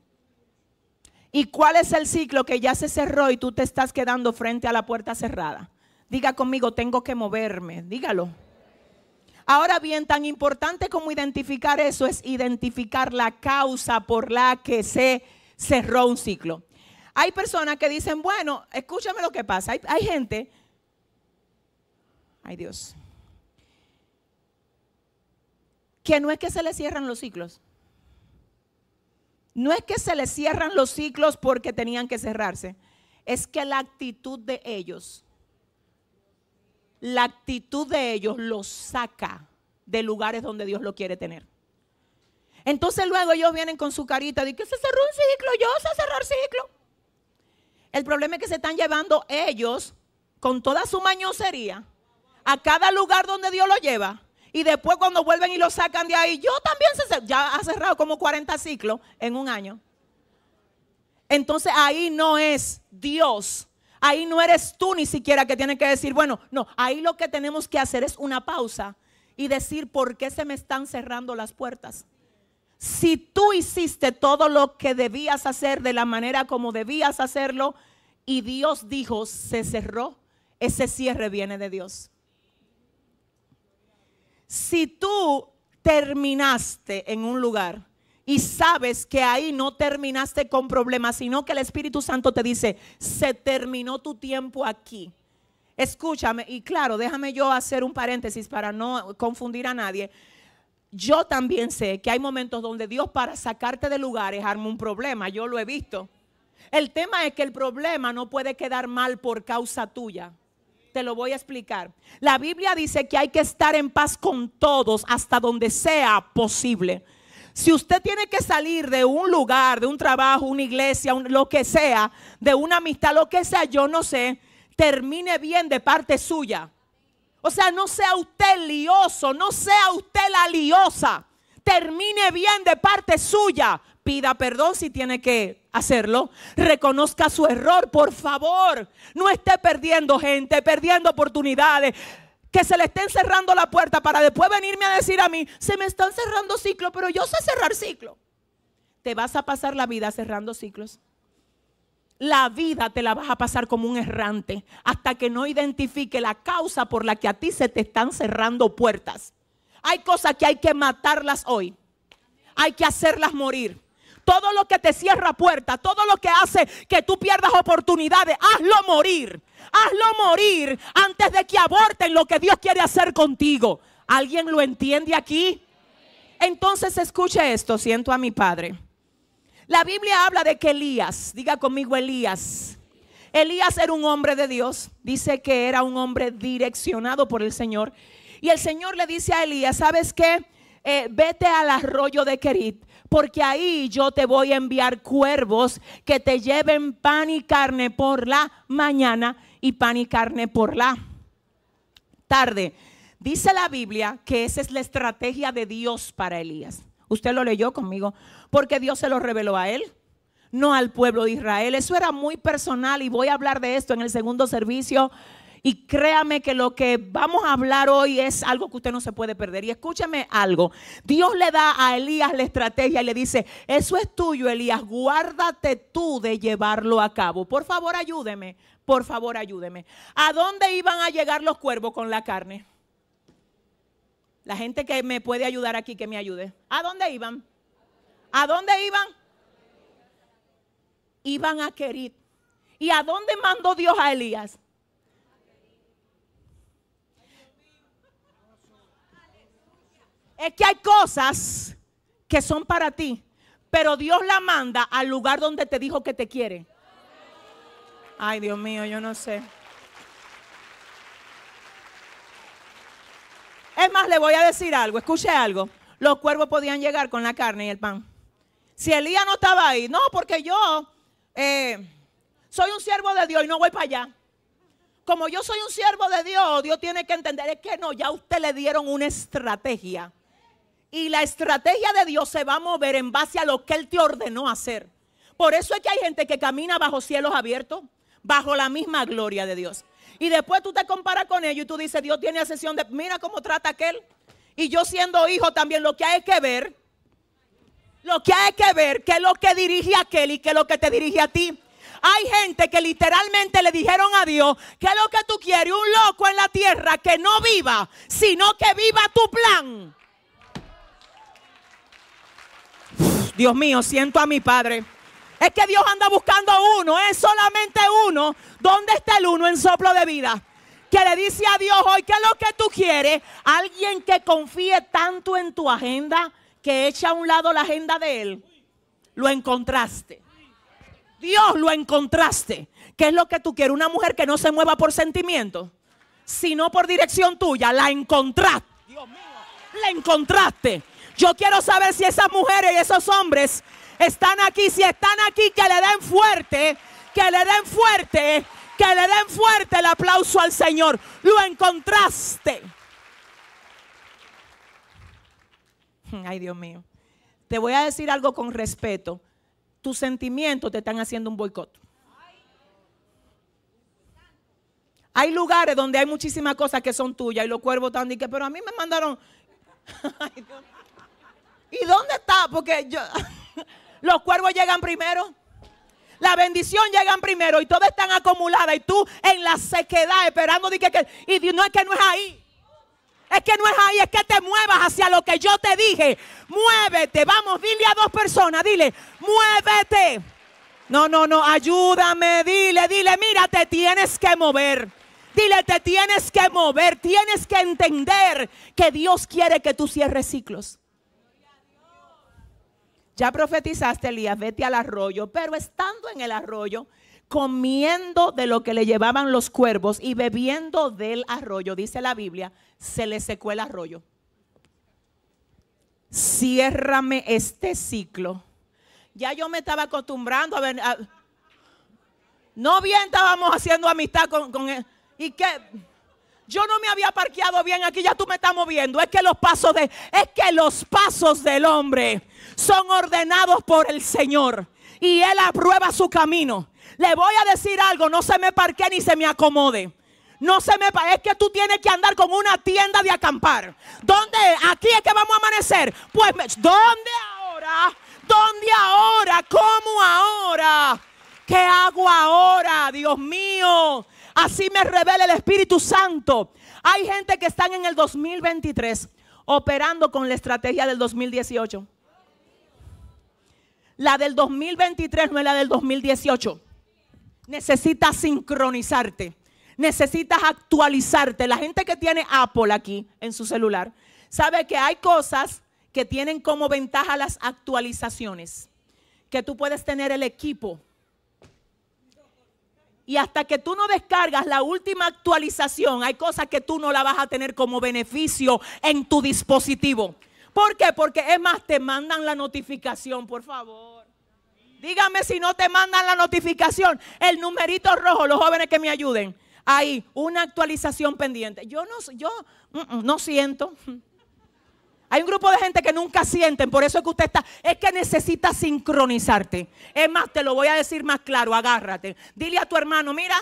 S1: ¿Y cuál es el ciclo que ya se cerró y tú te estás quedando frente a la puerta cerrada? Diga conmigo, tengo que moverme, dígalo. Ahora bien, tan importante como identificar eso es identificar la causa por la que se cerró un ciclo. Hay personas que dicen, bueno, escúchame lo que pasa. Hay, hay gente Ay Dios. Que no es que se le cierran los ciclos. No es que se les cierran los ciclos porque tenían que cerrarse. Es que la actitud de ellos, la actitud de ellos los saca de lugares donde Dios lo quiere tener. Entonces luego ellos vienen con su carita de que se cerró un ciclo, yo sé cerrar ciclo. El problema es que se están llevando ellos con toda su mañosería a cada lugar donde Dios lo lleva. Y después cuando vuelven y lo sacan de ahí, yo también se, ya ha cerrado como 40 ciclos en un año. Entonces ahí no es Dios. Ahí no eres tú ni siquiera que tienes que decir, bueno, no, ahí lo que tenemos que hacer es una pausa y decir, ¿por qué se me están cerrando las puertas? Si tú hiciste todo lo que debías hacer de la manera como debías hacerlo y Dios dijo, se cerró, ese cierre viene de Dios si tú terminaste en un lugar y sabes que ahí no terminaste con problemas, sino que el Espíritu Santo te dice, se terminó tu tiempo aquí. Escúchame, y claro, déjame yo hacer un paréntesis para no confundir a nadie. Yo también sé que hay momentos donde Dios para sacarte de lugares arma un problema, yo lo he visto. El tema es que el problema no puede quedar mal por causa tuya. Te lo voy a explicar. La Biblia dice que hay que estar en paz con todos hasta donde sea posible. Si usted tiene que salir de un lugar, de un trabajo, una iglesia, lo que sea, de una amistad, lo que sea, yo no sé, termine bien de parte suya. O sea, no sea usted lioso, no sea usted la liosa termine bien de parte suya. Pida perdón si tiene que hacerlo. Reconozca su error, por favor. No esté perdiendo gente, perdiendo oportunidades. Que se le estén cerrando la puerta para después venirme a decir a mí, se me están cerrando ciclos, pero yo sé cerrar ciclos. Te vas a pasar la vida cerrando ciclos. La vida te la vas a pasar como un errante hasta que no identifique la causa por la que a ti se te están cerrando puertas. Hay cosas que hay que matarlas hoy. Hay que hacerlas morir. Todo lo que te cierra puerta, todo lo que hace que tú pierdas oportunidades, hazlo morir. Hazlo morir antes de que aborten lo que Dios quiere hacer contigo. ¿Alguien lo entiende aquí? Entonces escuche esto, siento a mi padre. La Biblia habla de que Elías, diga conmigo Elías. Elías era un hombre de Dios, dice que era un hombre direccionado por el Señor y el Señor le dice a Elías, ¿sabes qué? Eh, vete al arroyo de Kerit, porque ahí yo te voy a enviar cuervos que te lleven pan y carne por la mañana y pan y carne por la tarde. Dice la Biblia que esa es la estrategia de Dios para Elías. Usted lo leyó conmigo, porque Dios se lo reveló a él, no al pueblo de Israel. Eso era muy personal y voy a hablar de esto en el segundo servicio y créame que lo que vamos a hablar hoy es algo que usted no se puede perder. Y escúchame algo. Dios le da a Elías la estrategia y le dice, eso es tuyo, Elías, guárdate tú de llevarlo a cabo. Por favor, ayúdeme, por favor, ayúdeme. ¿A dónde iban a llegar los cuervos con la carne? La gente que me puede ayudar aquí, que me ayude. ¿A dónde iban? ¿A dónde iban? Iban a querer. ¿Y a dónde mandó Dios a Elías? es que hay cosas que son para ti, pero Dios la manda al lugar donde te dijo que te quiere. Ay, Dios mío, yo no sé. Es más, le voy a decir algo, escuche algo. Los cuervos podían llegar con la carne y el pan. Si Elías no estaba ahí, no, porque yo eh, soy un siervo de Dios y no voy para allá. Como yo soy un siervo de Dios, Dios tiene que entender, es que no, ya usted le dieron una estrategia. Y la estrategia de Dios se va a mover en base a lo que Él te ordenó hacer. Por eso es que hay gente que camina bajo cielos abiertos, bajo la misma gloria de Dios. Y después tú te comparas con ellos y tú dices, Dios tiene sesión de, mira cómo trata aquel. Y yo siendo hijo también, lo que hay que ver, lo que hay que ver, qué es lo que dirige a aquel y qué es lo que te dirige a ti. Hay gente que literalmente le dijeron a Dios, ¿qué es lo que tú quieres? Un loco en la tierra que no viva, sino que viva tu plan. Dios mío, siento a mi Padre. Es que Dios anda buscando uno, es solamente uno. ¿Dónde está el uno en soplo de vida? Que le dice a Dios hoy, ¿qué es lo que tú quieres? Alguien que confíe tanto en tu agenda que echa a un lado la agenda de él. Lo encontraste. Dios lo encontraste. ¿Qué es lo que tú quieres? Una mujer que no se mueva por sentimiento sino por dirección tuya. La encontraste. Dios mío. La encontraste. Yo quiero saber si esas mujeres y esos hombres están aquí. Si están aquí, que le den fuerte, que le den fuerte, que le den fuerte el aplauso al Señor. Lo encontraste. Hmm, ay, Dios mío. Te voy a decir algo con respeto. Tus sentimientos te están haciendo un boicot. Hay lugares donde hay muchísimas cosas que son tuyas y los cuervos están diciendo, pero a mí me mandaron. Ay, Dios. ¿Y dónde está? Porque yo, los cuervos llegan primero. La bendición llegan primero y todas están acumuladas y tú en la sequedad esperando de que, y no es que no es ahí. Es que no es ahí, es que te muevas hacia lo que yo te dije. Muévete, vamos, dile a dos personas, dile, muévete. No, no, no, ayúdame, dile, dile, mira, te tienes que mover. Dile, te tienes que mover, tienes que entender que Dios quiere que tú cierres ciclos ya profetizaste, Elías, vete al arroyo. Pero estando en el arroyo, comiendo de lo que le llevaban los cuervos y bebiendo del arroyo, dice la Biblia, se le secó el arroyo. Ciérrame este ciclo. Ya yo me estaba acostumbrando a ver. no bien estábamos haciendo amistad con, él. ¿Y qué? Yo no me había parqueado bien aquí, ya tú me estás moviendo. Es que los pasos de es que los pasos del hombre son ordenados por el Señor y él aprueba su camino. Le voy a decir algo, no se me parque ni se me acomode. No se me es que tú tienes que andar con una tienda de acampar. ¿Dónde? Aquí es que vamos a amanecer. Pues ¿dónde ahora? ¿Dónde ahora? ¿Cómo ahora? ¿Qué hago ahora? Dios mío. Así me revela el Espíritu Santo. Hay gente que están en el 2023 operando con la estrategia del 2018. La del 2023 no es la del 2018. Necesitas sincronizarte. Necesitas actualizarte. La gente que tiene Apple aquí en su celular sabe que hay cosas que tienen como ventaja las actualizaciones. Que tú puedes tener el equipo y hasta que tú no descargas la última actualización, hay cosas que tú no la vas a tener como beneficio en tu dispositivo. ¿Por qué? Porque es más, te mandan la notificación, por favor. Dígame si no te mandan la notificación. El numerito rojo, los jóvenes que me ayuden. Ahí, una actualización pendiente. Yo no, yo, mm, mm, no siento. Hay un grupo de gente que nunca sienten, por eso es que usted está, es que necesita sincronizarte. Es más, te lo voy a decir más claro, agárrate. Dile a tu hermano, mira.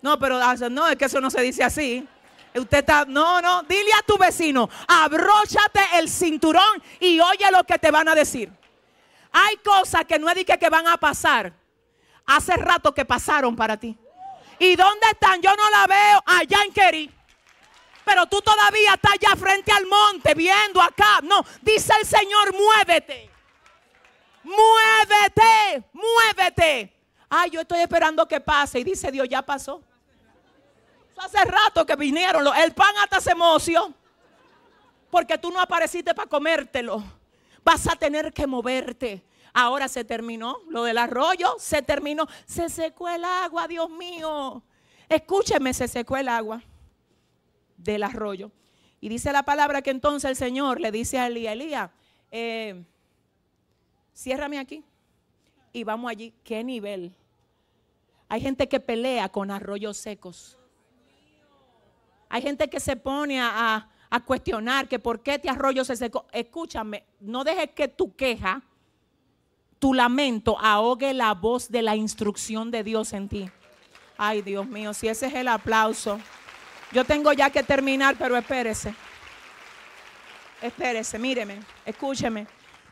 S1: No, pero ah, no, es que eso no se dice así. Usted está, no, no, dile a tu vecino, abróchate el cinturón y oye lo que te van a decir. Hay cosas que no es que, que van a pasar. Hace rato que pasaron para ti. ¿Y dónde están? Yo no la veo allá en Querí pero tú todavía estás allá frente al monte viendo acá. No, dice el Señor, muévete. Muévete, muévete. Ay, yo estoy esperando que pase. Y dice Dios, ya pasó. hace rato que vinieron. El pan hasta se moció. Porque tú no apareciste para comértelo. Vas a tener que moverte. Ahora se terminó lo del arroyo, se terminó. Se secó el agua, Dios mío. Escúcheme, se secó el agua del arroyo. Y dice la palabra que entonces el Señor le dice a Elías, Elías, eh, ciérrame aquí y vamos allí. ¿Qué nivel? Hay gente que pelea con arroyos secos. Hay gente que se pone a, a cuestionar que por qué este arroyo se secó. Escúchame, no dejes que tu queja, tu lamento ahogue la voz de la instrucción de Dios en ti. Ay, Dios mío, si ese es el aplauso. Yo tengo ya que terminar, pero espérese. Espérese, míreme, escúcheme.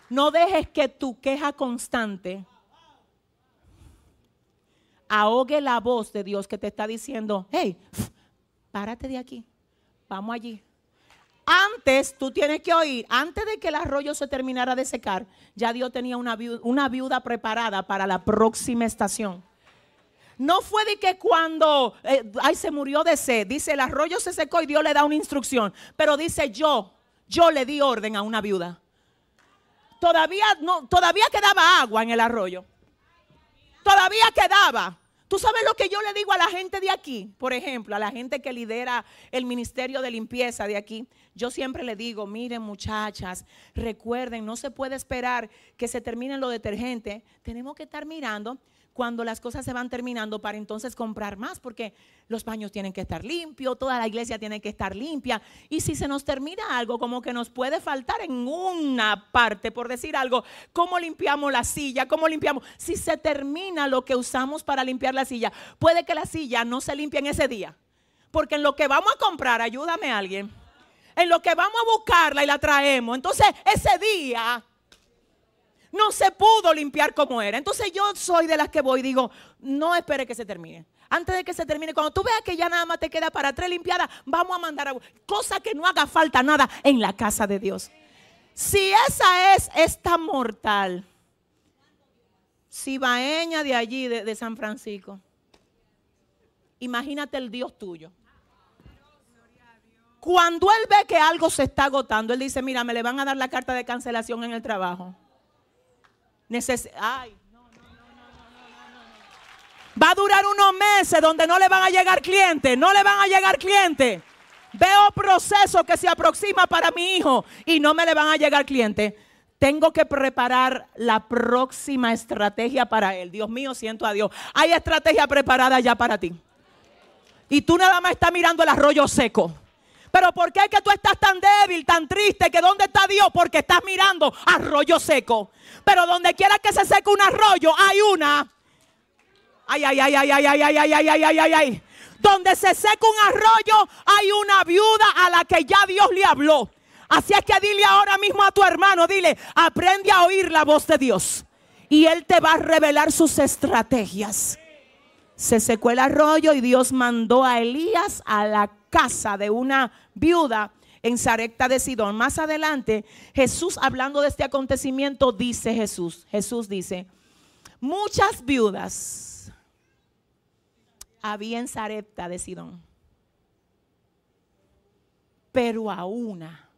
S1: No dejes que tu queja constante ahogue la voz de Dios que te está diciendo, hey, párate de aquí, vamos allí. Antes, tú tienes que oír, antes de que el arroyo se terminara de secar, ya Dios tenía una viuda, preparada para la próxima estación. No fue de que cuando, eh, ay, se murió de sed. Dice, el arroyo se secó y Dios le da una instrucción. Pero dice, yo, yo le di orden a una viuda. Todavía, no, todavía quedaba agua en el arroyo. Todavía quedaba. Tú sabes lo que yo le digo a la gente de aquí, por ejemplo, a la gente que lidera el ministerio de limpieza de aquí. Yo siempre le digo, miren muchachas, recuerden, no se puede esperar que se terminen los detergentes. Tenemos que estar mirando cuando las cosas se van terminando para entonces comprar más, porque los baños tienen que estar limpios, toda la iglesia tiene que estar limpia. Y si se nos termina algo, como que nos puede faltar en una parte, por decir algo, ¿cómo limpiamos la silla? ¿Cómo limpiamos? Si se termina lo que usamos para limpiar la silla, puede que la silla no se limpie en ese día, porque en lo que vamos a comprar, ayúdame a alguien en lo que vamos a buscarla y la traemos. Entonces, ese día no se pudo limpiar como era. Entonces yo soy de las que voy y digo, no espere que se termine. Antes de que se termine, cuando tú veas que ya nada más te queda para tres limpiadas, vamos a mandar a cosa que no haga falta nada en la casa de Dios. Si esa es esta mortal, si baeña de allí, de San Francisco, imagínate el Dios tuyo cuando él ve que algo se está agotando, él dice, mira, me le van a dar la carta de cancelación en el trabajo. Va a durar unos meses donde no le van a llegar clientes, no le van a llegar clientes. Veo proceso que se aproxima para mi hijo y no me le van a llegar clientes. Tengo que preparar la próxima estrategia para él. Dios mío, siento a Dios. Hay estrategia preparada ya para ti. Y tú nada más estás mirando el arroyo seco. Pero ¿por qué es que tú estás tan débil, tan triste? ¿Que dónde está Dios? Porque estás mirando arroyo seco. Pero donde quiera que se seque un arroyo, hay una. Ay, ay, ay, ay, ay, ay, ay, ay, ay, ay, ay, ay. ay, Donde se seca un arroyo, hay una viuda a la que ya Dios le habló. Así es que dile ahora mismo a tu hermano, dile, aprende a oír la voz de Dios. Y Él te va a revelar sus estrategias. Se secó el arroyo y Dios mandó a Elías a la casa de una viuda en Sarepta de Sidón. Más adelante, Jesús, hablando de este acontecimiento, dice Jesús, Jesús dice, muchas viudas había en Sarepta de Sidón, pero a una,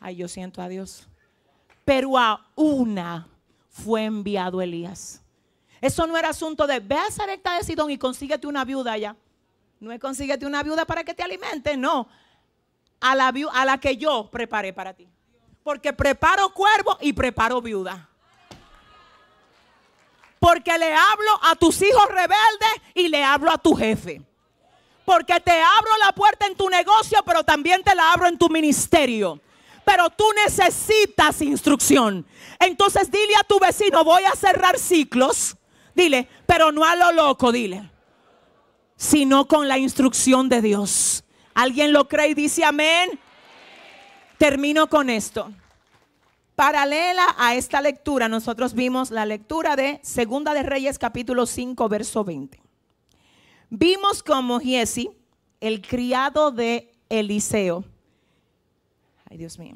S1: ay yo siento a Dios, pero a una fue enviado Elías. Eso no era asunto de, ve a Sarepta de Sidón y consíguete una viuda allá. No es consíguete una viuda para que te alimente, no. A la, a la que yo preparé para ti. Porque preparo cuervo y preparo viuda. Porque le hablo a tus hijos rebeldes y le hablo a tu jefe. Porque te abro la puerta en tu negocio, pero también te la abro en tu ministerio pero tú necesitas instrucción. Entonces dile a tu vecino, voy a cerrar ciclos. Dile, pero no a lo loco, dile sino con la instrucción de Dios. ¿Alguien lo cree y dice amén? Termino con esto. Paralela a esta lectura, nosotros vimos la lectura de Segunda de Reyes capítulo 5, verso 20. Vimos como Jesse, el criado de Eliseo, ay Dios mío,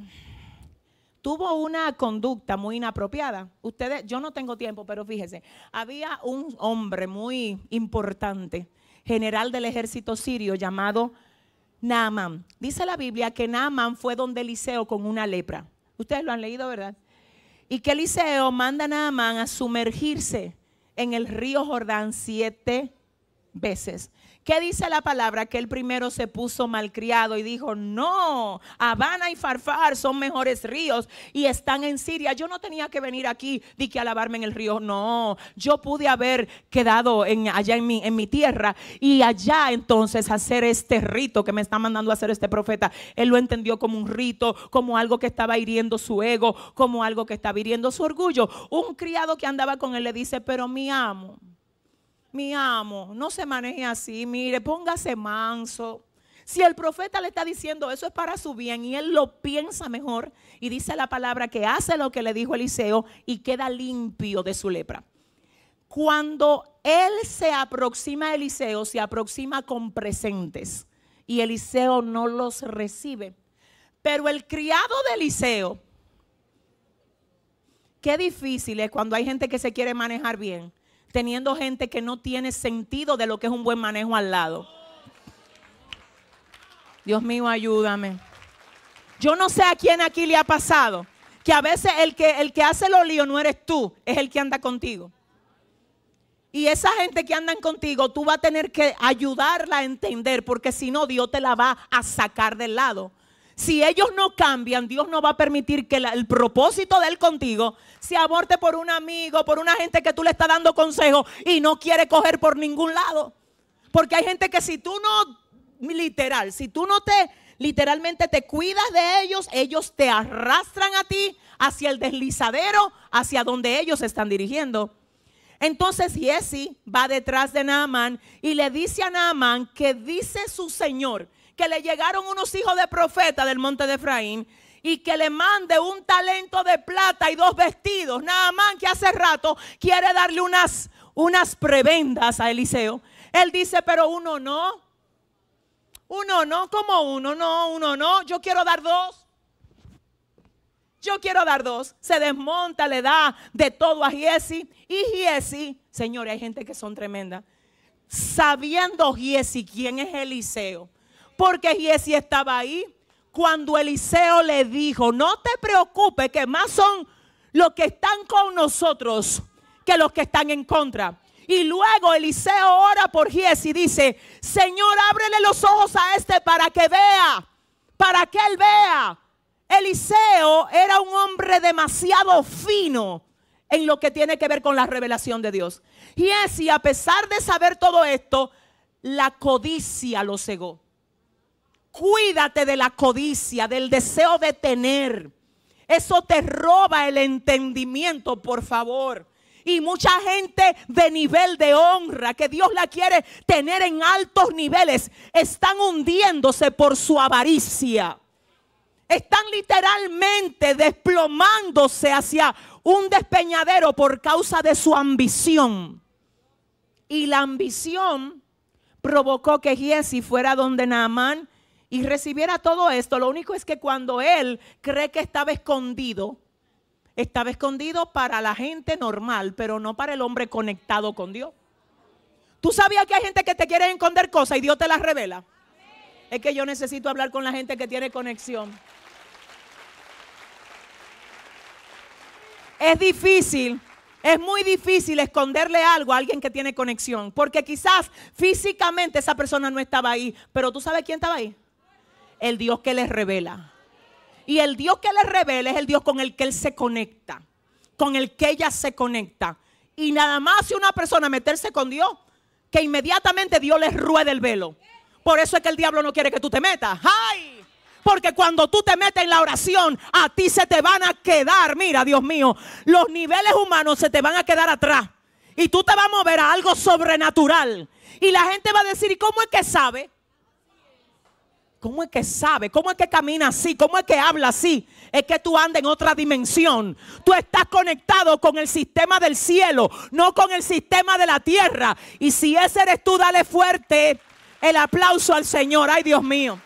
S1: tuvo una conducta muy inapropiada. Ustedes, yo no tengo tiempo, pero fíjense, había un hombre muy importante general del ejército sirio llamado Naaman. Dice la Biblia que Naaman fue donde Eliseo con una lepra. Ustedes lo han leído, ¿verdad? Y que Eliseo manda a Naaman a sumergirse en el río Jordán siete veces. ¿Qué dice la palabra? Que el primero se puso malcriado y dijo, no, Habana y Farfar son mejores ríos y están en Siria. Yo no tenía que venir aquí ni que alabarme en el río. No, yo pude haber quedado en, allá en mi, en mi tierra y allá entonces hacer este rito que me está mandando a hacer este profeta. Él lo entendió como un rito, como algo que estaba hiriendo su ego, como algo que estaba hiriendo su orgullo. Un criado que andaba con él le dice, pero mi amo mi amo, no se maneje así, mire, póngase manso. Si el profeta le está diciendo eso es para su bien y él lo piensa mejor y dice la palabra que hace lo que le dijo Eliseo y queda limpio de su lepra. Cuando él se aproxima a Eliseo, se aproxima con presentes y Eliseo no los recibe. Pero el criado de Eliseo, qué difícil es cuando hay gente que se quiere manejar bien teniendo gente que no tiene sentido de lo que es un buen manejo al lado. Dios mío, ayúdame. Yo no sé a quién aquí le ha pasado que a veces el que, el que hace los líos no eres tú, es el que anda contigo. Y esa gente que andan contigo, tú vas a tener que ayudarla a entender, porque si no, Dios te la va a sacar del lado. Si ellos no cambian, Dios no va a permitir que el propósito de Él contigo se aborte por un amigo, por una gente que tú le estás dando consejo y no quiere coger por ningún lado. Porque hay gente que si tú no, literal, si tú no te, literalmente te cuidas de ellos, ellos te arrastran a ti hacia el deslizadero, hacia donde ellos se están dirigiendo. Entonces Jesse va detrás de Naaman y le dice a Naaman que dice su señor que le llegaron unos hijos de profeta del monte de Efraín y que le mande un talento de plata y dos vestidos. más que hace rato quiere darle unas, unas prebendas a Eliseo. Él dice, pero uno no. Uno no, como uno no, uno no. Yo quiero dar dos. Yo quiero dar dos. Se desmonta, le da de todo a Giesi. Y Giesi, señores, hay gente que son tremenda. Sabiendo Giesi quién es Eliseo porque Giesi estaba ahí. Cuando Eliseo le dijo, no te preocupes, que más son los que están con nosotros que los que están en contra. Y luego Eliseo ora por Giesi y dice, Señor, ábrele los ojos a este para que vea, para que él vea. Eliseo era un hombre demasiado fino en lo que tiene que ver con la revelación de Dios. Giesi, a pesar de saber todo esto, la codicia lo cegó. Cuídate de la codicia, del deseo de tener. Eso te roba el entendimiento, por favor. Y mucha gente de nivel de honra, que Dios la quiere tener en altos niveles, están hundiéndose por su avaricia. Están literalmente desplomándose hacia un despeñadero por causa de su ambición. Y la ambición provocó que Giesi fuera donde Naamán y recibiera todo esto. Lo único es que cuando él cree que estaba escondido, estaba escondido para la gente normal, pero no para el hombre conectado con Dios. ¿Tú sabías que hay gente que te quiere esconder cosas y Dios te las revela? Es que yo necesito hablar con la gente que tiene conexión. Es difícil es muy difícil esconderle algo a alguien que tiene conexión, porque quizás físicamente esa persona no estaba ahí, pero tú sabes quién estaba ahí el Dios que les revela. Y el Dios que les revela es el Dios con el que él se conecta, con el que ella se conecta. Y nada más si una persona meterse con Dios, que inmediatamente Dios les ruede el velo. Por eso es que el diablo no quiere que tú te metas. ¡Ay! Porque cuando tú te metes en la oración, a ti se te van a quedar, mira Dios mío, los niveles humanos se te van a quedar atrás. Y tú te vas a mover a algo sobrenatural. Y la gente va a decir, ¿y cómo es que sabe? ¿Cómo es que sabe? ¿Cómo es que camina así? ¿Cómo es que habla así? Es que tú andas en otra dimensión. Tú estás conectado con el sistema del cielo, no con el sistema de la tierra. Y si ese eres tú, dale fuerte el aplauso al Señor. Ay, Dios mío.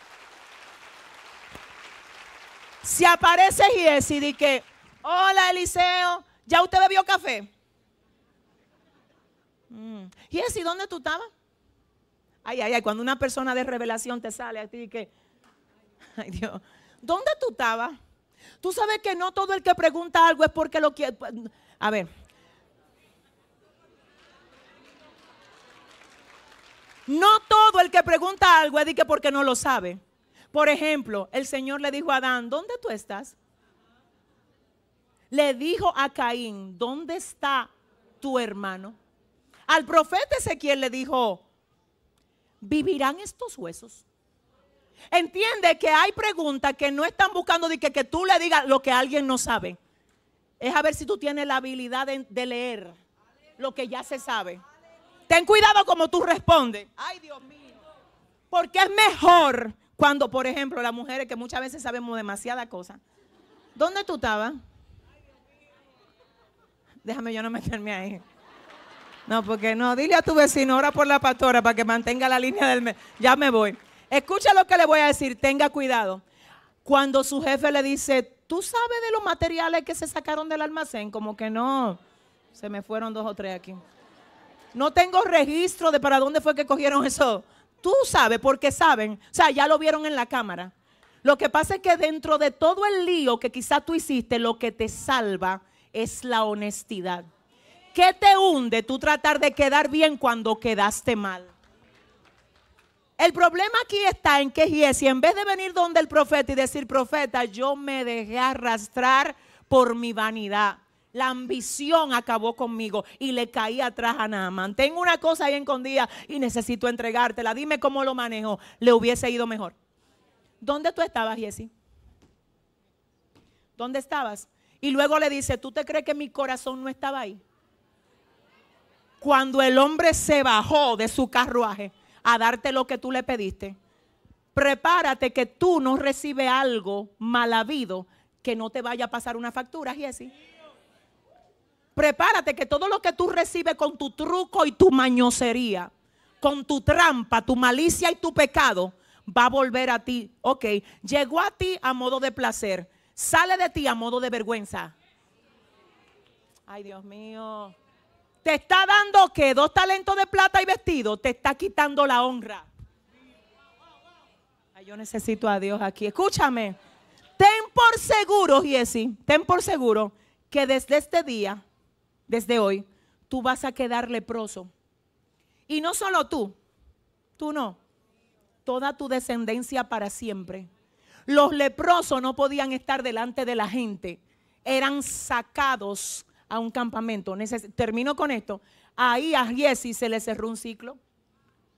S1: Si aparece Giesi y dice hola Eliseo, ¿ya usted bebió café? Mm. ¿dónde tú estabas? Ay, ay, ay, cuando una persona de revelación te sale a ti que, ay Dios, ¿dónde tú estabas? Tú sabes que no todo el que pregunta algo es porque lo quiere. Pues, a ver. No todo el que pregunta algo es que porque no lo sabe. Por ejemplo, el Señor le dijo a Adán, ¿dónde tú estás? Le dijo a Caín, ¿dónde está tu hermano? Al profeta Ezequiel le dijo, ¿vivirán estos huesos? Entiende que hay preguntas que no están buscando de que, que tú le digas lo que alguien no sabe. Es a ver si tú tienes la habilidad de, leer lo que ya se sabe. Ten cuidado como tú respondes. Ay, Dios mío. Porque es mejor cuando, por ejemplo, las mujeres que muchas veces sabemos demasiada cosa. ¿Dónde tú estabas? Déjame yo no meterme ahí. No, porque no, dile a tu vecino, ora por la pastora para que mantenga la línea del... mes. ya me voy. Escucha lo que le voy a decir, tenga cuidado. Cuando su jefe le dice, tú sabes de los materiales que se sacaron del almacén, como que no, se me fueron dos o tres aquí. No tengo registro de para dónde fue que cogieron eso. Tú sabes, porque saben. O sea, ya lo vieron en la cámara. Lo que pasa es que dentro de todo el lío que quizás tú hiciste, lo que te salva es la honestidad. ¿Qué te hunde tú tratar de quedar bien cuando quedaste mal? El problema aquí está en que Jesse, en vez de venir donde el profeta y decir, profeta, yo me dejé arrastrar por mi vanidad. La ambición acabó conmigo y le caí atrás a Naaman. Tengo una cosa ahí escondida y necesito entregártela. Dime cómo lo manejo. Le hubiese ido mejor. ¿Dónde tú estabas, Jesse? ¿Dónde estabas? Y luego le dice, ¿tú te crees que mi corazón no estaba ahí? cuando el hombre se bajó de su carruaje a darte lo que tú le pediste, prepárate que tú no recibes algo mal habido que no te vaya a pasar una factura, así Prepárate que todo lo que tú recibes con tu truco y tu mañosería, con tu trampa, tu malicia y tu pecado, va a volver a ti. Ok, llegó a ti a modo de placer, sale de ti a modo de vergüenza. Ay, Dios mío. Te está dando que dos talentos de plata y vestido, te está quitando la honra. yo necesito a Dios aquí. Escúchame. Ten por seguro, Jesse, ten por seguro que desde este día, desde hoy, tú vas a quedar leproso. Y no solo tú, tú no, toda tu descendencia para siempre. Los leprosos no podían estar delante de la gente, eran sacados a un campamento, termino con esto, ahí a Giesi se le cerró un ciclo.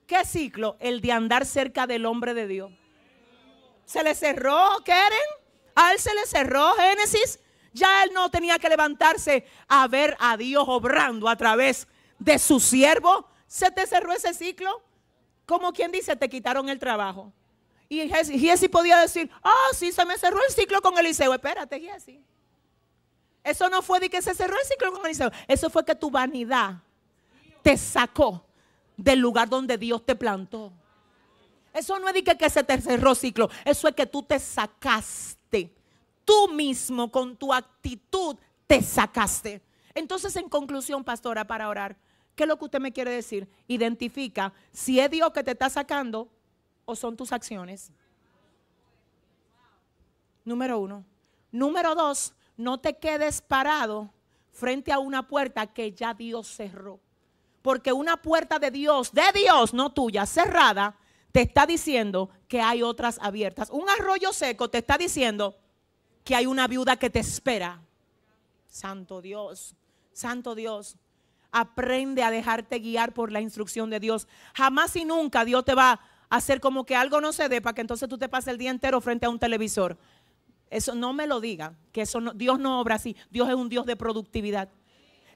S1: ¿Qué ciclo? El de andar cerca del hombre de Dios. Se le cerró, ¿quieren? A él se le cerró Génesis. Ya él no tenía que levantarse a ver a Dios obrando a través de su siervo. Se te cerró ese ciclo. Como quien dice, te quitaron el trabajo. Y Giesi podía decir, ah, oh, sí, se me cerró el ciclo con Eliseo. Espérate, Giesi. Eso no fue de que se cerró el ciclo Eso fue que tu vanidad te sacó del lugar donde Dios te plantó. Eso no es de que, se te cerró ciclo. Eso es que tú te sacaste. Tú mismo con tu actitud te sacaste. Entonces, en conclusión, pastora, para orar, ¿qué es lo que usted me quiere decir? Identifica si es Dios que te está sacando o son tus acciones. Número uno. Número dos, no te quedes parado frente a una puerta que ya Dios cerró. Porque una puerta de Dios, de Dios, no tuya, cerrada, te está diciendo que hay otras abiertas. Un arroyo seco te está diciendo que hay una viuda que te espera. Santo Dios, Santo Dios. Aprende a dejarte guiar por la instrucción de Dios. Jamás y nunca Dios te va a hacer como que algo no se dé para que entonces tú te pases el día entero frente a un televisor. Eso no me lo diga que eso Dios no obra así. Dios es un Dios de productividad.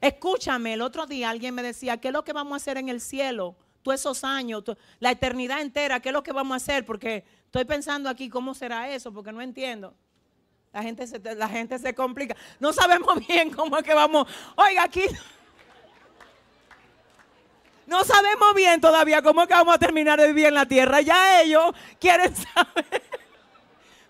S1: Escúchame, el otro día alguien me decía, ¿qué es lo que vamos a hacer en el cielo? Tú esos años, la eternidad entera, ¿qué es lo que vamos a hacer? Porque estoy pensando aquí cómo será eso, porque no entiendo. La gente se, la gente se complica. No sabemos bien cómo es que vamos. Oiga, aquí... No sabemos bien todavía cómo es que vamos a terminar de vivir en la tierra. Ya ellos quieren saber.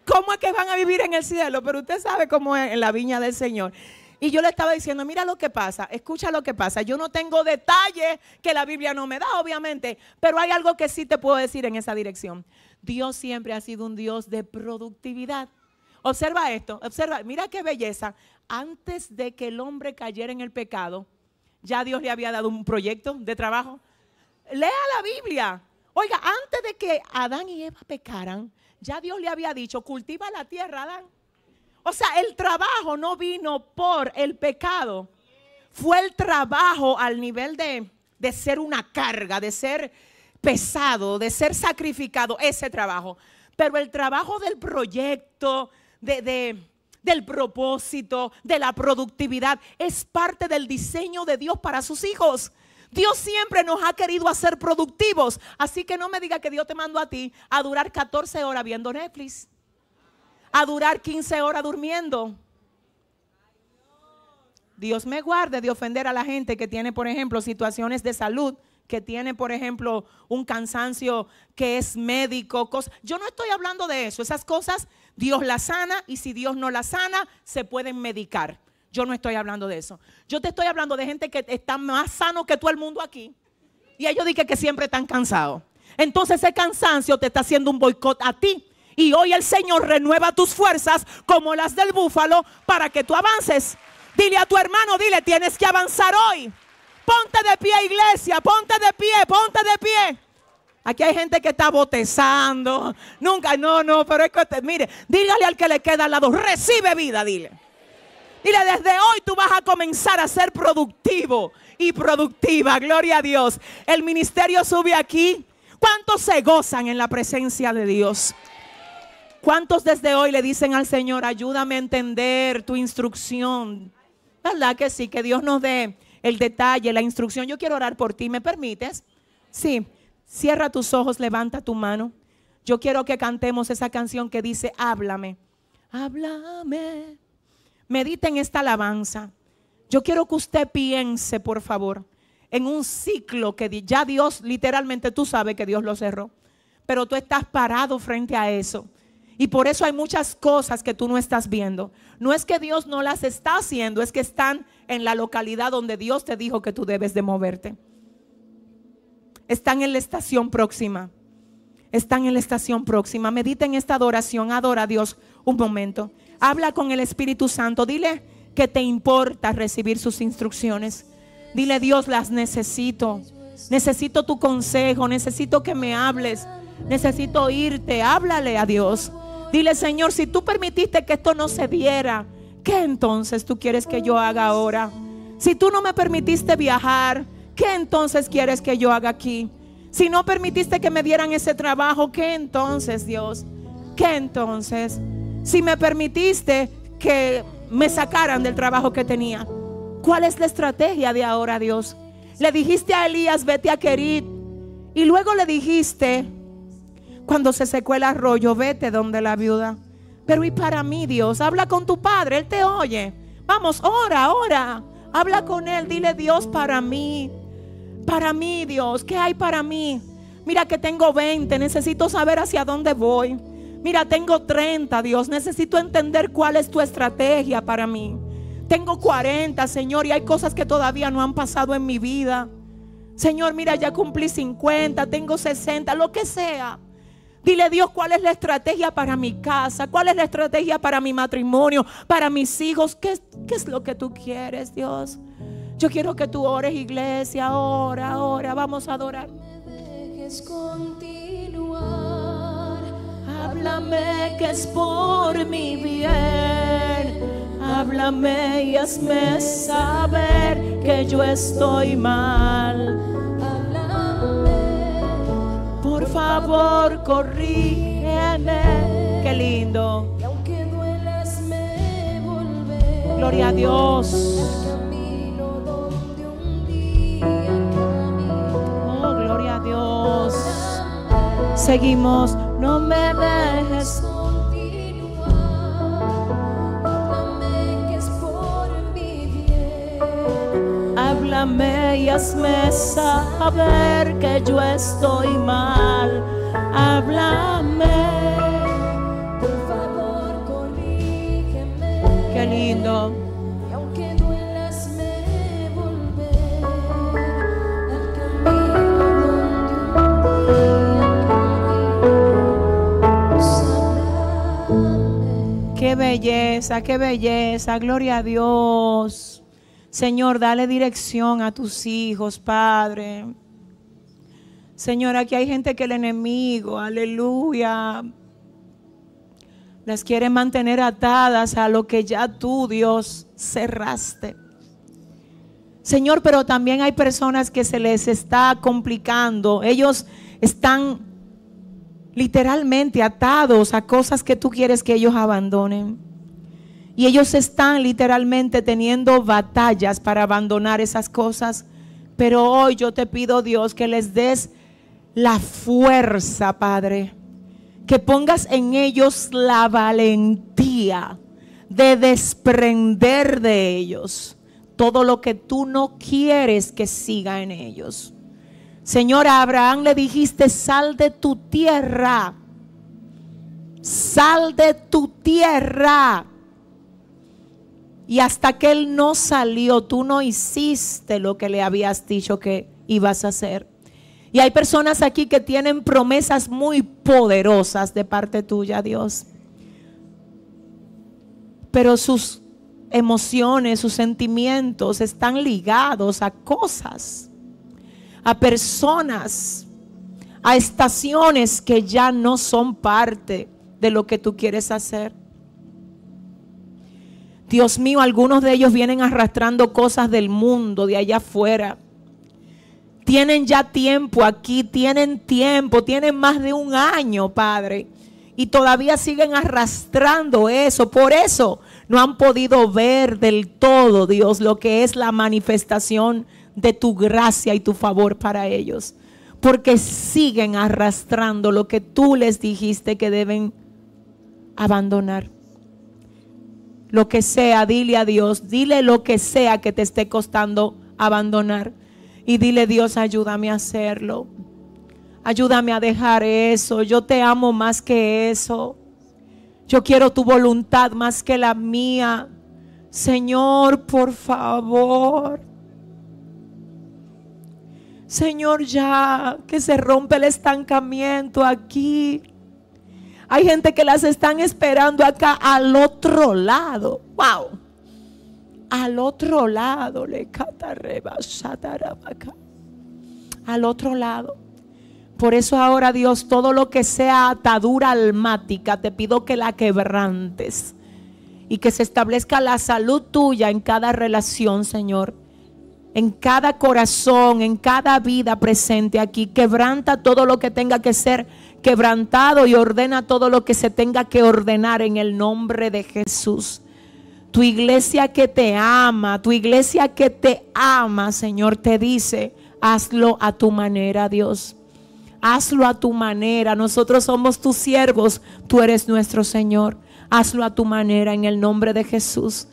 S1: ¿Cómo es que van a vivir en el cielo? Pero usted sabe cómo es en la viña del Señor. Y yo le estaba diciendo, mira lo que pasa, escucha lo que pasa. Yo no tengo detalles que la Biblia no me da, obviamente, pero hay algo que sí te puedo decir en esa dirección. Dios siempre ha sido un Dios de productividad. Observa esto, observa, mira qué belleza. Antes de que el hombre cayera en el pecado, ya Dios le había dado un proyecto de trabajo. Lea la Biblia. Oiga, antes de que Adán y Eva pecaran, ya Dios le había dicho, cultiva la tierra, Adán. O sea, el trabajo no vino por el pecado. Fue el trabajo al nivel de, ser una carga, de ser pesado, de ser sacrificado, ese trabajo. Pero el trabajo del proyecto, de, del propósito, de la productividad, es parte del diseño de Dios para sus hijos. Dios siempre nos ha querido hacer productivos. Así que no me diga que Dios te mandó a ti a durar 14 horas viendo Netflix, a durar 15 horas durmiendo. Dios me guarde de ofender a la gente que tiene, por ejemplo, situaciones de salud, que tiene, por ejemplo, un cansancio que es médico. Yo no estoy hablando de eso. Esas cosas Dios las sana y si Dios no las sana, se pueden medicar. Yo no estoy hablando de eso. Yo te estoy hablando de gente que está más sano que todo el mundo aquí. Y ellos dicen que siempre están cansados. Entonces ese cansancio te está haciendo un boicot a ti. Y hoy el Señor renueva tus fuerzas como las del búfalo para que tú avances. Dile a tu hermano, dile, tienes que avanzar hoy. Ponte de pie, iglesia, ponte de pie, ponte de pie. Aquí hay gente que está botezando. Nunca, no, no, pero es que, mire, dígale al que le queda al lado, recibe vida, dile. Dile, desde hoy tú vas a comenzar a ser productivo y productiva. Gloria a Dios. El ministerio sube aquí. ¿Cuántos se gozan en la presencia de Dios? ¿Cuántos desde hoy le dicen al Señor, ayúdame a entender tu instrucción? ¿Verdad que sí? Que Dios nos dé el detalle, la instrucción. Yo quiero orar por ti, ¿me permites? Sí, cierra tus ojos, levanta tu mano. Yo quiero que cantemos esa canción que dice, háblame, háblame, Mediten en esta alabanza. Yo quiero que usted piense, por favor, en un ciclo que ya Dios, literalmente tú sabes que Dios lo cerró, pero tú estás parado frente a eso. Y por eso hay muchas cosas que tú no estás viendo. No es que Dios no las está haciendo, es que están en la localidad donde Dios te dijo que tú debes de moverte. Están en la estación próxima. Están en la estación próxima. Mediten en esta adoración. Adora a Dios un momento. Habla con el Espíritu Santo. Dile que te importa recibir sus instrucciones. Dile, Dios, las necesito. Necesito tu consejo. Necesito que me hables. Necesito irte. Háblale a Dios. Dile, Señor, si tú permitiste que esto no se diera, ¿qué entonces tú quieres que yo haga ahora? Si tú no me permitiste viajar, ¿qué entonces quieres que yo haga aquí? Si no permitiste que me dieran ese trabajo, ¿qué entonces, Dios? ¿Qué entonces? si me permitiste que me sacaran del trabajo que tenía. ¿Cuál es la estrategia de ahora, Dios? Le dijiste a Elías, vete a querer. Y luego le dijiste, cuando se secó el arroyo, vete donde la viuda. Pero y para mí, Dios, habla con tu padre, Él te oye. Vamos, ora, ora. Habla con Él, dile Dios para mí. Para mí, Dios, ¿qué hay para mí? Mira que tengo 20, necesito saber hacia dónde voy. Mira, tengo 30, Dios. Necesito entender cuál es tu estrategia para mí. Tengo 40, Señor, y hay cosas que todavía no han pasado en mi vida. Señor, mira, ya cumplí 50, tengo 60, lo que sea. Dile Dios cuál es la estrategia para mi casa, cuál es la estrategia para mi matrimonio, para mis hijos. ¿Qué, es lo que tú quieres, Dios? Yo quiero que tú ores, iglesia, ahora, ahora. Vamos a adorar. me dejes contigo. Háblame que es por mi bien. Háblame y hazme saber que yo estoy mal. Háblame. Por favor, corrígeme. Qué lindo. Y aunque duelas, me Gloria a Dios. Oh, Seguimos no me dejes continuar. Háblame que es por mi bien. Háblame y hazme saber que yo estoy mal. Háblame. Por favor, corrígeme. Qué lindo. belleza, qué belleza. Gloria a Dios. Señor, dale dirección a tus hijos, Padre. Señor, aquí hay gente que el enemigo, aleluya, las quiere mantener atadas a lo que ya tú, Dios, cerraste. Señor, pero también hay personas que se les está complicando. Ellos están literalmente atados a cosas que tú quieres que ellos abandonen. Y ellos están literalmente teniendo batallas para abandonar esas cosas. Pero hoy yo te pido, Dios, que les des la fuerza, Padre. Que pongas en ellos la valentía de desprender de ellos todo lo que tú no quieres que siga en ellos. Señor, a Abraham le dijiste, sal de tu tierra. Sal de tu tierra. Y hasta que él no salió, tú no hiciste lo que le habías dicho que ibas a hacer. Y hay personas aquí que tienen promesas muy poderosas de parte tuya, Dios. Pero sus emociones, sus sentimientos están ligados a cosas a personas, a estaciones que ya no son parte de lo que tú quieres hacer. Dios mío, algunos de ellos vienen arrastrando cosas del mundo, de allá afuera. Tienen ya tiempo aquí, tienen tiempo, tienen más de un año, Padre. Y todavía siguen arrastrando eso. Por eso no han podido ver del todo, Dios, lo que es la manifestación de tu gracia y tu favor para ellos. Porque siguen arrastrando lo que tú les dijiste que deben abandonar. Lo que sea, dile a Dios, dile lo que sea que te esté costando abandonar. Y dile Dios, ayúdame a hacerlo. Ayúdame a dejar eso. Yo te amo más que eso. Yo quiero tu voluntad más que la mía. Señor, por favor. Señor, ya que se rompe el estancamiento aquí. Hay gente que las están esperando acá al otro lado. ¡Wow! Al otro lado, le Al otro lado. Por eso ahora, Dios, todo lo que sea atadura almática, te pido que la quebrantes y que se establezca la salud tuya en cada relación, Señor en cada corazón, en cada vida presente aquí. Quebranta todo lo que tenga que ser quebrantado y ordena todo lo que se tenga que ordenar en el nombre de Jesús. Tu iglesia que te ama, tu iglesia que te ama, Señor, te dice, hazlo a tu manera, Dios. Hazlo a tu manera. Nosotros somos tus siervos, tú eres nuestro Señor. Hazlo a tu manera en el nombre de Jesús.